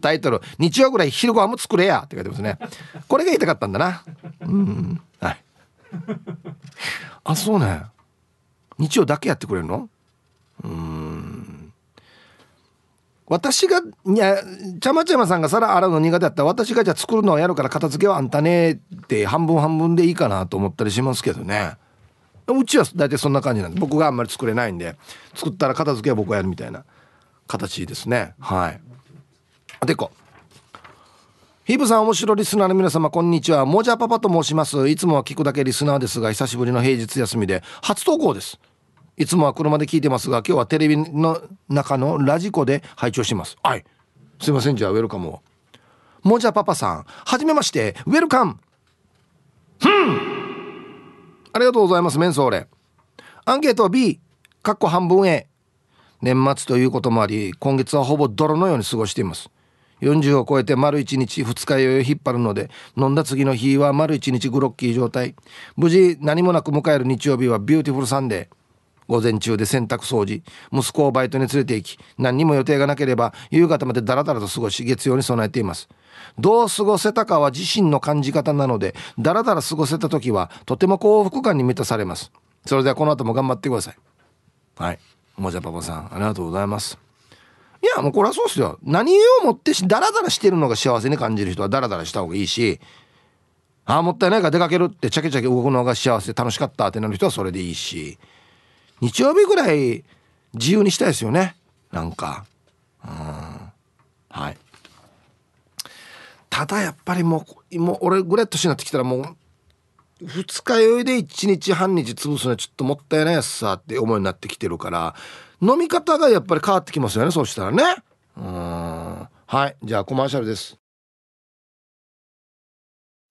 タイトル「日曜ぐらい昼ご飯も作れや」って書いてますねこれが言いたかったんだなうんはいあそうね日曜だけやってくれるのうん私がいやちゃまちゃまさんが皿洗うの苦手だったら私がじゃあ作るのはやるから片付けはあんたねって半分半分でいいかなと思ったりしますけどねうちは大体そんな感じなんで僕があんまり作れないんで作ったら片付けは僕がやるみたいな形ですねはいでこヒーブさん面白リスナーの皆様こんにちはもじゃパパと申しますいつもは聞くだけリスナーですが久しぶりの平日休みで初投稿ですいつもは車で聞いてますが今日はテレビの中のラジコで拝聴しますはいすいませんじゃあウェルカムをもじゃパパさんはじめましてウェルカムふんありがとうございますメンソーレアンケートは B かっこ半分 A 年末ということもあり今月はほぼ泥のように過ごしています40を超えて丸1日2日酔いを引っ張るので飲んだ次の日は丸1日グロッキー状態無事何もなく迎える日曜日はビューティフルサンデー午前中で洗濯掃除息子をバイトに連れて行き何にも予定がなければ夕方までダラダラと過ごし月曜に備えていますどう過ごせたかは自身の感じ方なのでダラダラ過ごせた時はとても幸福感に満たされますそれではこの後も頑張ってくださいはいもじゃパパさんありがとうございますいやもうこれはそうっすよ何をもってしダラダラしてるのが幸せに感じる人はダラダラした方がいいしああもったいないから出かけるってチャキチャキ動くのが幸せ楽しかったってなる人はそれでいいし日曜日ぐらい自由にしたいですよねなんかうんはいただやっぱりもうもう俺ぐらい年になってきたらもう二日酔いで1日半日潰すのはちょっともったいないやつさって思いになってきてるから飲み方がやっぱり変わってきますよねそうしたらねうんはいじゃあコマーシャルです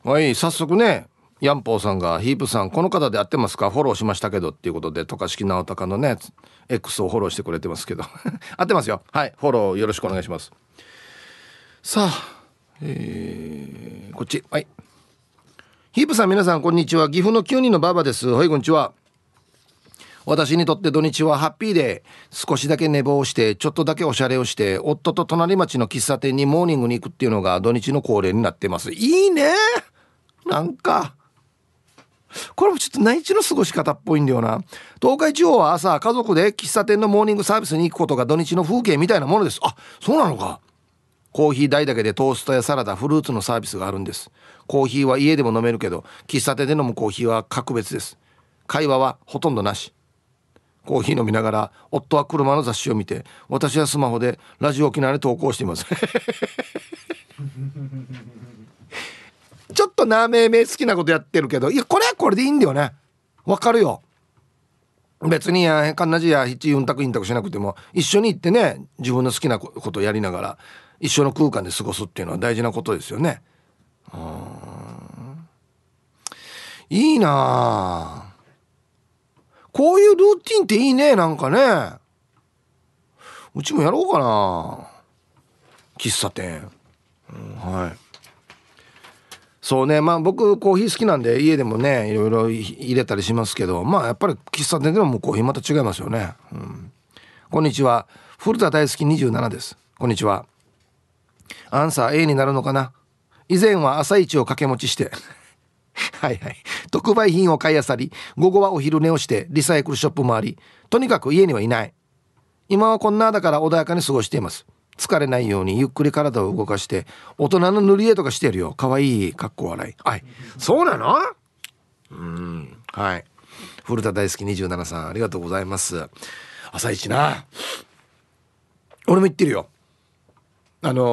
はい早速ねヤンポーさんが、ヒープさん、この方で合ってますかフォローしましたけどっていうことで、渡嘉敷直かのね、X をフォローしてくれてますけど。合 ってますよ。はい。フォローよろしくお願いします。さあ、えー、こっち。はい。ヒープさん、皆さん、こんにちは。岐阜の9人のばばです。はい、こんにちは。私にとって土日はハッピーで、少しだけ寝坊して、ちょっとだけおしゃれをして、夫と隣町の喫茶店にモーニングに行くっていうのが土日の恒例になってます。いいねなんか。これもちょっと内地の過ごし方っぽいんだよな。東海地方は朝、家族で喫茶店のモーニングサービスに行くことが土日の風景みたいなものです。あ、そうなのか。コーヒー代だけでトーストやサラダ、フルーツのサービスがあるんです。コーヒーは家でも飲めるけど、喫茶店で飲むコーヒーは格別です。会話はほとんどなし。コーヒー飲みながら、夫は車の雑誌を見て、私はスマホでラジオ沖縄で投稿しています。ちょっとなめめ好きなことやってるけどいやこれはこれでいいんだよねわかるよ別にやかんなじや一うんたくいんたくしなくても一緒に行ってね自分の好きなことやりながら一緒の空間で過ごすっていうのは大事なことですよねうんいいなこういうルーティンっていいねなんかねうちもやろうかな喫茶店、うん、はいそうねまあ僕コーヒー好きなんで家でもねいろいろ入れたりしますけどまあやっぱり喫茶店でもコーヒーまた違いますよね、うん、こんにちは古田大好き27ですこんにちはアンサー A になるのかな以前は朝一を掛け持ちして はいはい特売品を買いあさり午後はお昼寝をしてリサイクルショップもありとにかく家にはいない今はこんなだから穏やかに過ごしています疲れないようにゆっくり体を動かして大人の塗り絵とかしてるよかわいいかっこ笑いはいそうなのうんはい古田大好き27さんありがとうございます朝一な俺も言ってるよあの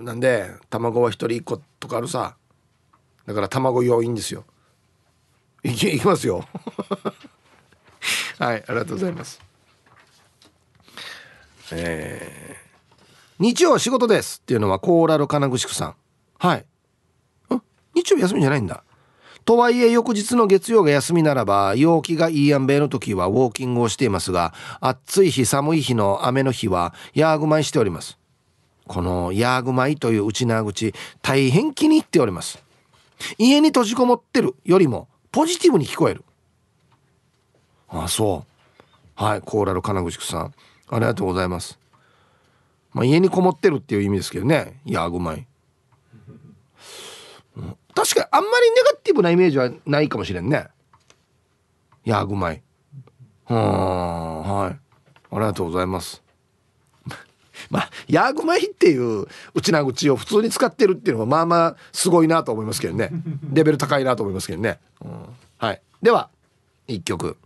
ー、なんで卵は1人1個とかあるさだから卵用要んですよいきますよ はいありがとうございますえー、日曜仕事ですっていうのはコーラル金具宿さんはいん日曜休みじゃないんだとはいえ翌日の月曜が休みならば陽気がいいやんべの時はウォーキングをしていますが暑い日寒い日の雨の日はヤーグマイしておりますこのヤーグマイという内縄口大変気に入っております家に閉じこもってるよりもポジティブに聞こえるあそうはいコーラル金具さんありがとうございます。まあ、家にこもってるっていう意味ですけどね。ヤーグマイ。確かにあんまりネガティブなイメージはないかもしれんね。ヤーグマイ。はあ、はい。ありがとうございます。まあ、ヤーグマイっていううちな口を普通に使ってるっていうのはまあまあすごいなと思いますけどね。レベル高いなと思いますけどね。うん、はい。では、1曲。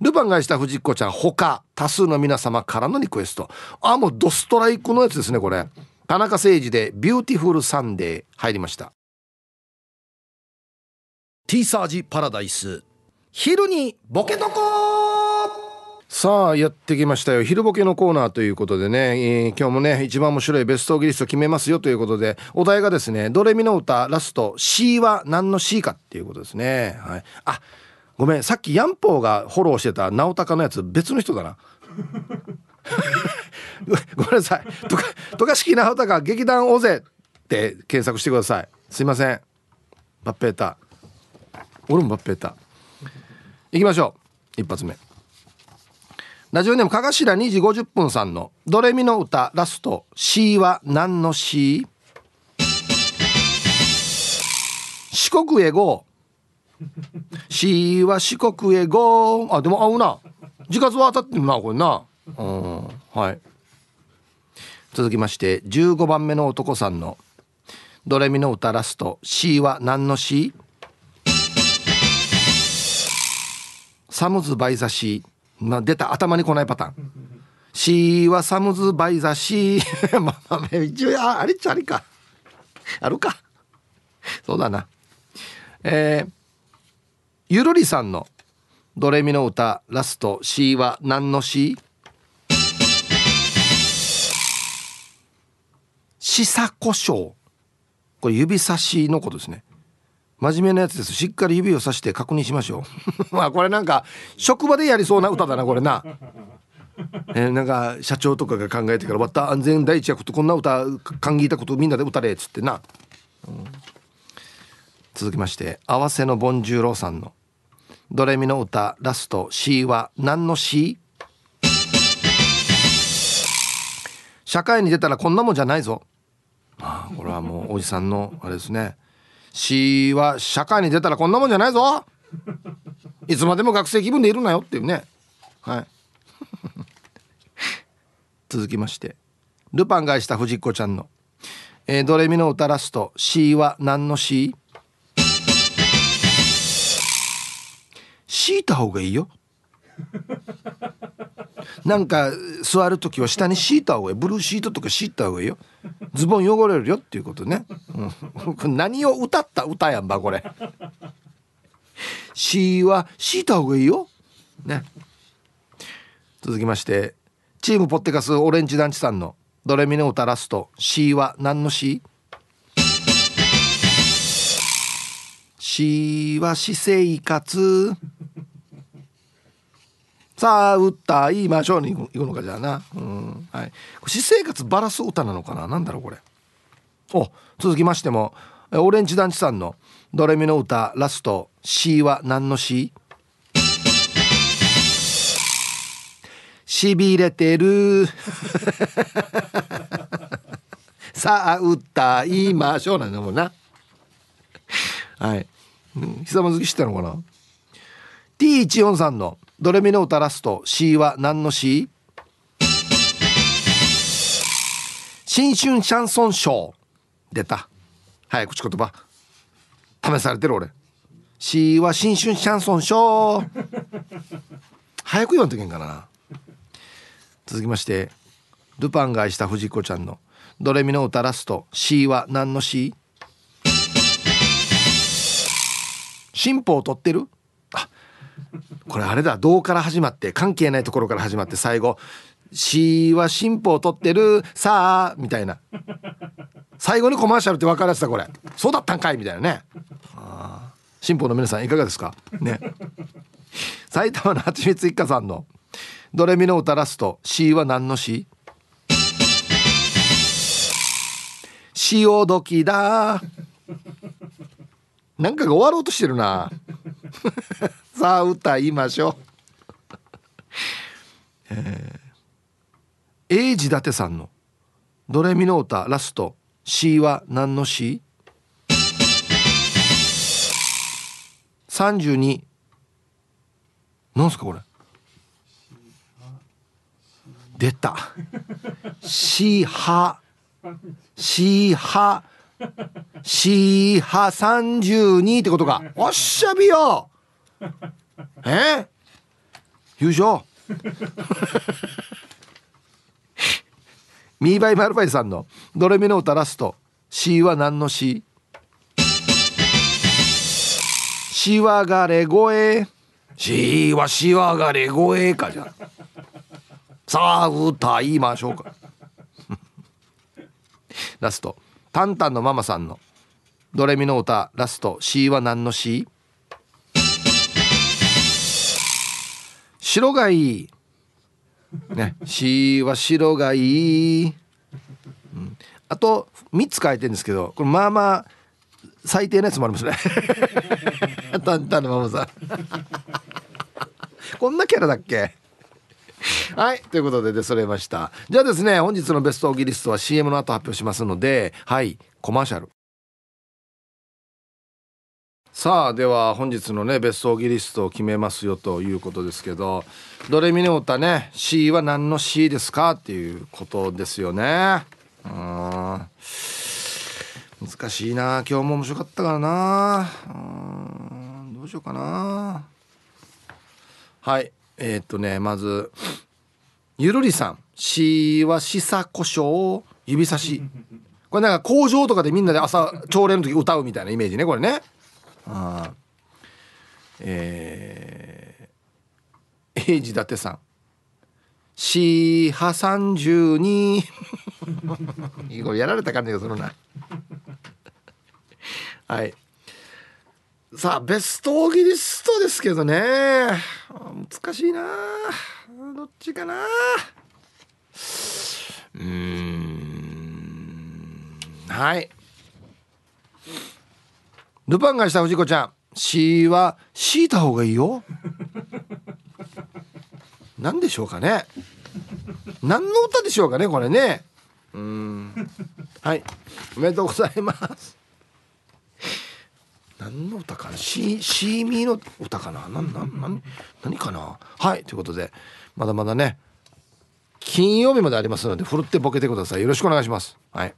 ルパンがした藤子ちゃん他多数の皆様からのリクエストあもうドストライクのやつですねこれ田中誠二で「ビューティフルサンデー」入りましたティーサージパラダイス昼にボケとこさあやってきましたよ昼ボケのコーナーということでね、えー、今日もね一番面白いベストギリスト決めますよということでお題がですね「ドレミの歌ラスト C は何の C か」っていうことですねはいあごめんさっきヤンポーがフォローしてた直隆のやつ別の人だな ごめんなさいとか渡嘉敷直隆劇団大勢って検索してくださいすいませんバッペータ俺もバッペータいきましょう一発目ラジオネームかがしら2時50分さんの「ドレミの歌ラスト C は何の C?」四国へ GO C は四国へゴーあでも合うな自活は当たってるなこれなうんはい続きまして15番目の男さんの「ドレミの歌ラスト C は何の C?」サムズバイザシー、まあ、出た頭に来ないパターン C はサムズバイザシー まあ一ああれっちゃあれかあるかそうだなえー、ゆるりさんのドレミの歌ラスト C は何の C? しさこしょうこれ指さしのことですね真面目なやつですしっかり指をさして確認しましょう まあこれなんか職場でやりそうな歌だなこれなえなんか社長とかが考えてから「また安全第一役とこんな歌感いたことみんなで歌れ」っつってな、うん、続きまして合わせのボンジューローさんのドレミの歌ラスト C は何の C? 社会に出たらこんなもんじゃないぞあこれはもうおじさんのあれですね C は社会に出たらこんなもんじゃないぞいつまでも学生気分でいるなよっていうねはい 続きましてルパン返した藤子ちゃんの、えー、ドレミの歌ラスト C は何の C? 敷いた方がいいよ なんか座る時は下に敷いた方がいいブルーシートとか敷いた方がいいよズボン汚れるよっていうことね、うん、何を歌った歌やんばこれ「し」は敷いた方がいいよね続きましてチームポッテカスオレンジ団地さんの「ドレミの歌ラスト」「C は何の「し」しは私生活さあ歌いましょうに行くのかじゃあな、うんはい、私生活バラす歌なのかななんだろうこれお続きましてもオレンジ団地さんの「ドレミの歌ラスト C は何の C?」しびれてる さあ歌いましょうなんだもんなはいひざまずきしてたのかな T143 のドレミの歌ラスト C は何の C? 新春シャンソンショー出た早口言葉試されてる俺 C は新春シャンソンショー早く言わんといけんかな続きましてルパンが愛した藤子ちゃんの「ドレミの歌ラスト C は何の C?」進歩を取ってるあこれあれだ「どう」から始まって関係ないところから始まって最後「し」は進歩を取ってるさあみたいな最後にコマーシャルって分からせたこれそうだったんかいみたいなね進歩の皆さんいかがですかね埼玉のはちみつ一家さんの「ドレミの歌ラスト」「し」は何のし「潮時だ」なんかが終わろうとしてるな さあ歌いましょうえー、英治伊達さんの「ドレミの歌ラスト C は何の C?」32なんすかこれ出た「シーハ」「シーハ」しは32ってことか。おっしゃびよえ優勝 ミーバイマルバイさんのドレミの歌ラスト。しは何のし。しはがれ声。しはしわがれ声かじゃ。さあ歌いましょうか。ラスト。タンタンのママさんの「ドレミの歌ラスト C は何の C?」白がいい。ね、C は白がいい。うん、あと3つ書いてるんですけどこれまあまあ最低なやつもありますね。タンタンのママさん。こんなキャラだっけ はい。ということで出揃いました。じゃあですね、本日のベストオーギリストは CM の後発表しますので、はい、コマーシャル。さあ、では本日のね、ベストオギリストを決めますよということですけど、ドレミの歌ね、C は何の C ですかっていうことですよね。うん。難しいな今日も面白かったからなうん、どうしようかなはい。えー、っとねまずゆるりさん「し」は「しさこしょう」指差しこれなんか工場とかでみんなで朝朝礼の時歌うみたいなイメージねこれねあえー、英治伊達さんシーハ32いいやられた感じがするなはいさあベストオギリストですけどね難しいなどっちかなうんはいルパンがした藤子ちゃんしは敷いた方がいいよ何でしょうかね何の歌でしょうかねこれねうんはいおめでとうございます何の歌かなシシーミーの歌かな何何何何かなはいということでまだまだね金曜日までありますのでふるってボケてくださいよろしくお願いしますはい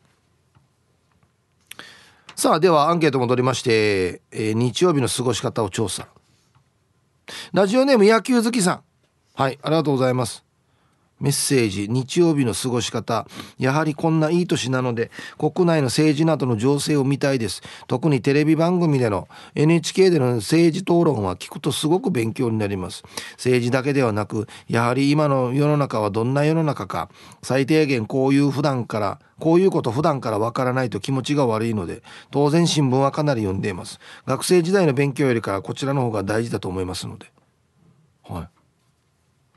さあではアンケート戻りまして、えー、日曜日の過ごし方を調査ラジオネーム野球好きさんはいありがとうございますメッセージ日曜日の過ごし方やはりこんないい年なので国内の政治などの情勢を見たいです特にテレビ番組での NHK での政治討論は聞くとすごく勉強になります政治だけではなくやはり今の世の中はどんな世の中か最低限こういう普段からこういうこと普段からわからないと気持ちが悪いので当然新聞はかなり読んでいます学生時代の勉強よりかはこちらの方が大事だと思いますのではい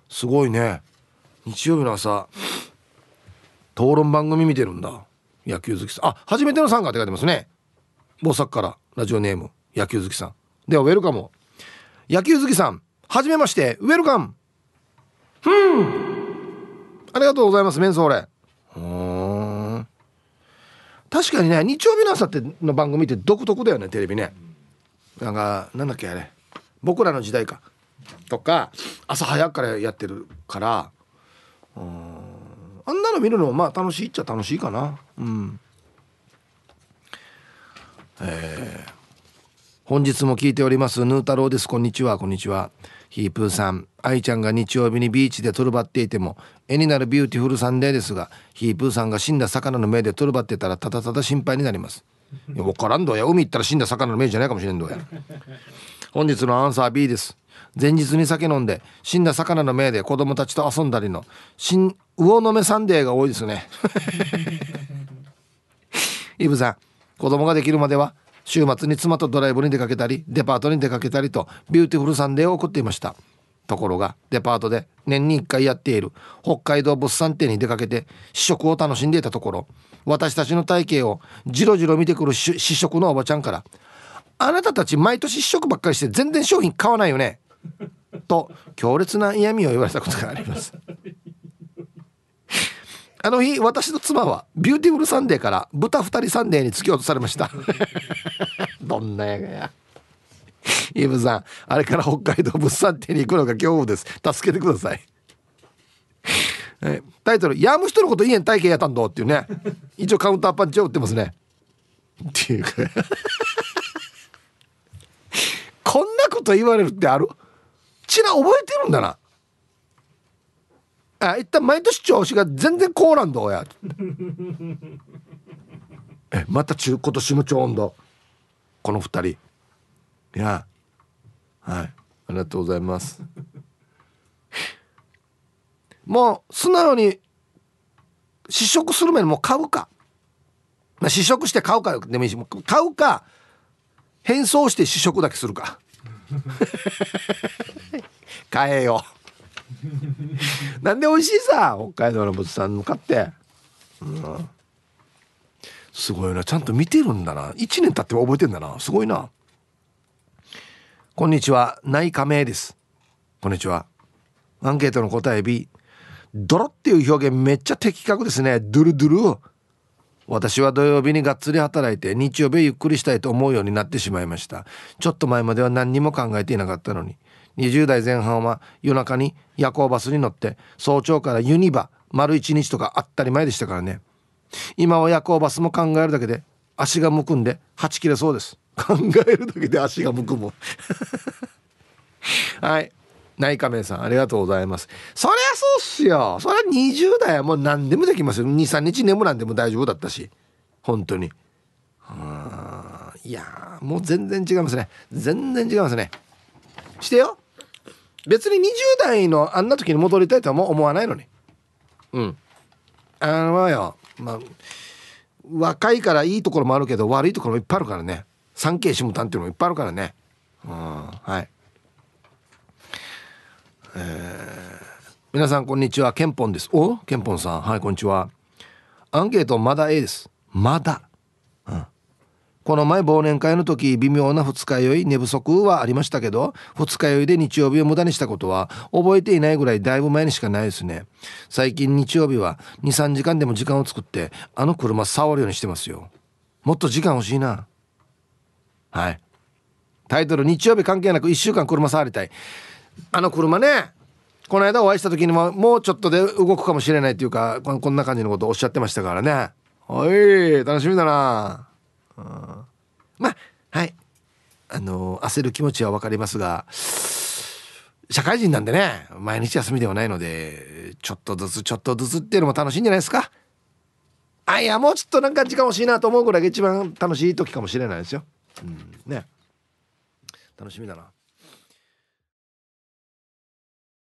すごいね日曜日の朝討論番組見てるんだ野球好きさんあ初めての参加って書いてますね大阪からラジオネーム野球好きさんではウェルカム野球好きさんはじめましてウェルカムふんありがとうございますメンソーレうん確かにね日曜日の朝っての番組って独特だよねテレビねなんかなんだっけあれ僕らの時代かとか朝早くからやってるからうんあんなの見るのもまあ楽しいっちゃ楽しいかなうんえー、本日も聞いておりますヌー太郎ですこんにちはこんにちはヒープーさん愛ちゃんが日曜日にビーチでトルバっていても絵になるビューティフルサンデーですがヒープーさんが死んだ魚の目でトルバってたらただただ心配になりますい分からんどや海行ったら死んだ魚の目じゃないかもしれんどや本日のアンサー B です前日に酒飲んで死んだ魚の目で子供たちと遊んだりの新魚の目サンデーが多いですね イブさん子供ができるまでは週末に妻とドライブに出かけたりデパートに出かけたりとビューティフルサンデーを送っていましたところがデパートで年に1回やっている北海道物産展に出かけて試食を楽しんでいたところ私たちの体型をじろじろ見てくる試食のおばちゃんから「あなたたち毎年試食ばっかりして全然商品買わないよね」と強烈な嫌味を言われたことがあります あの日私の妻はビューティフルサンデーから豚2人サンデーに突き落とされました どんなやがやイブさんあれから北海道物産展に行くのが恐怖です助けてくださいタイトル「やむ人のこと言えん体験やったんど」っていうね一応カウンターパンチを打ってますねっていうかこんなこと言われるってあるちら覚えてるんだなあ一旦毎年調子が全然こうなんだおや えまた中今年も超温度この二人いやはいありがとうございます もう素直に試食する前にもう買うか、まあ、試食して買うかでもいいし買うか変装して試食だけするか 買えよなんで美味しいさ北海道の物産向かって、うん、すごいなちゃんと見てるんだな1年経っても覚えてんだなすごいなこんにちは内科名ですこんにちはアンケートの答え B ドロっていう表現めっちゃ的確ですねドゥルドゥル私は土曜日にがっつり働いて日曜日ゆっくりしたいと思うようになってしまいましたちょっと前までは何にも考えていなかったのに20代前半は夜中に夜行バスに乗って早朝からユニバ丸一日とか当たり前でしたからね今は夜行バスも考えるだけで足がむくんで8切れそうです考えるだけで足がむくも はい内名さんありがとうございますそりゃそうっすよそりゃ20代はもう何でもできますよ23日眠らんでも大丈夫だったし本当にうんいやもう全然違いますね全然違いますねしてよ別に20代のあんな時に戻りたいとはもう思わないのにうんあのよまあ若いからいいところもあるけど悪いところもいっぱいあるからね産経新聞うのもいっぱいあるからねうんはいえー、皆さんこんにちはケンポンですおケンポンさんはいこんにちはアンケートまだ A ですまだこの前忘年会の時微妙な二日酔い寝不足はありましたけど二日酔いで日曜日を無駄にしたことは覚えていないぐらいだいぶ前にしかないですね最近日曜日は23時間でも時間を作ってあの車触るようにしてますよもっと時間欲しいなはいタイトル日曜日関係なく1週間車触りたいあの車ねこの間お会いした時にももうちょっとで動くかもしれないというかこんな感じのことをおっしゃってましたからねはい楽しみだなまあはいあの焦る気持ちは分かりますが社会人なんでね毎日休みではないのでちょっとずつちょっとずつっていうのも楽しいんじゃないですかあいやもうちょっとなんか時間欲しいなと思うぐらいが一番楽しい時かもしれないですよ、うん、ね楽しみだな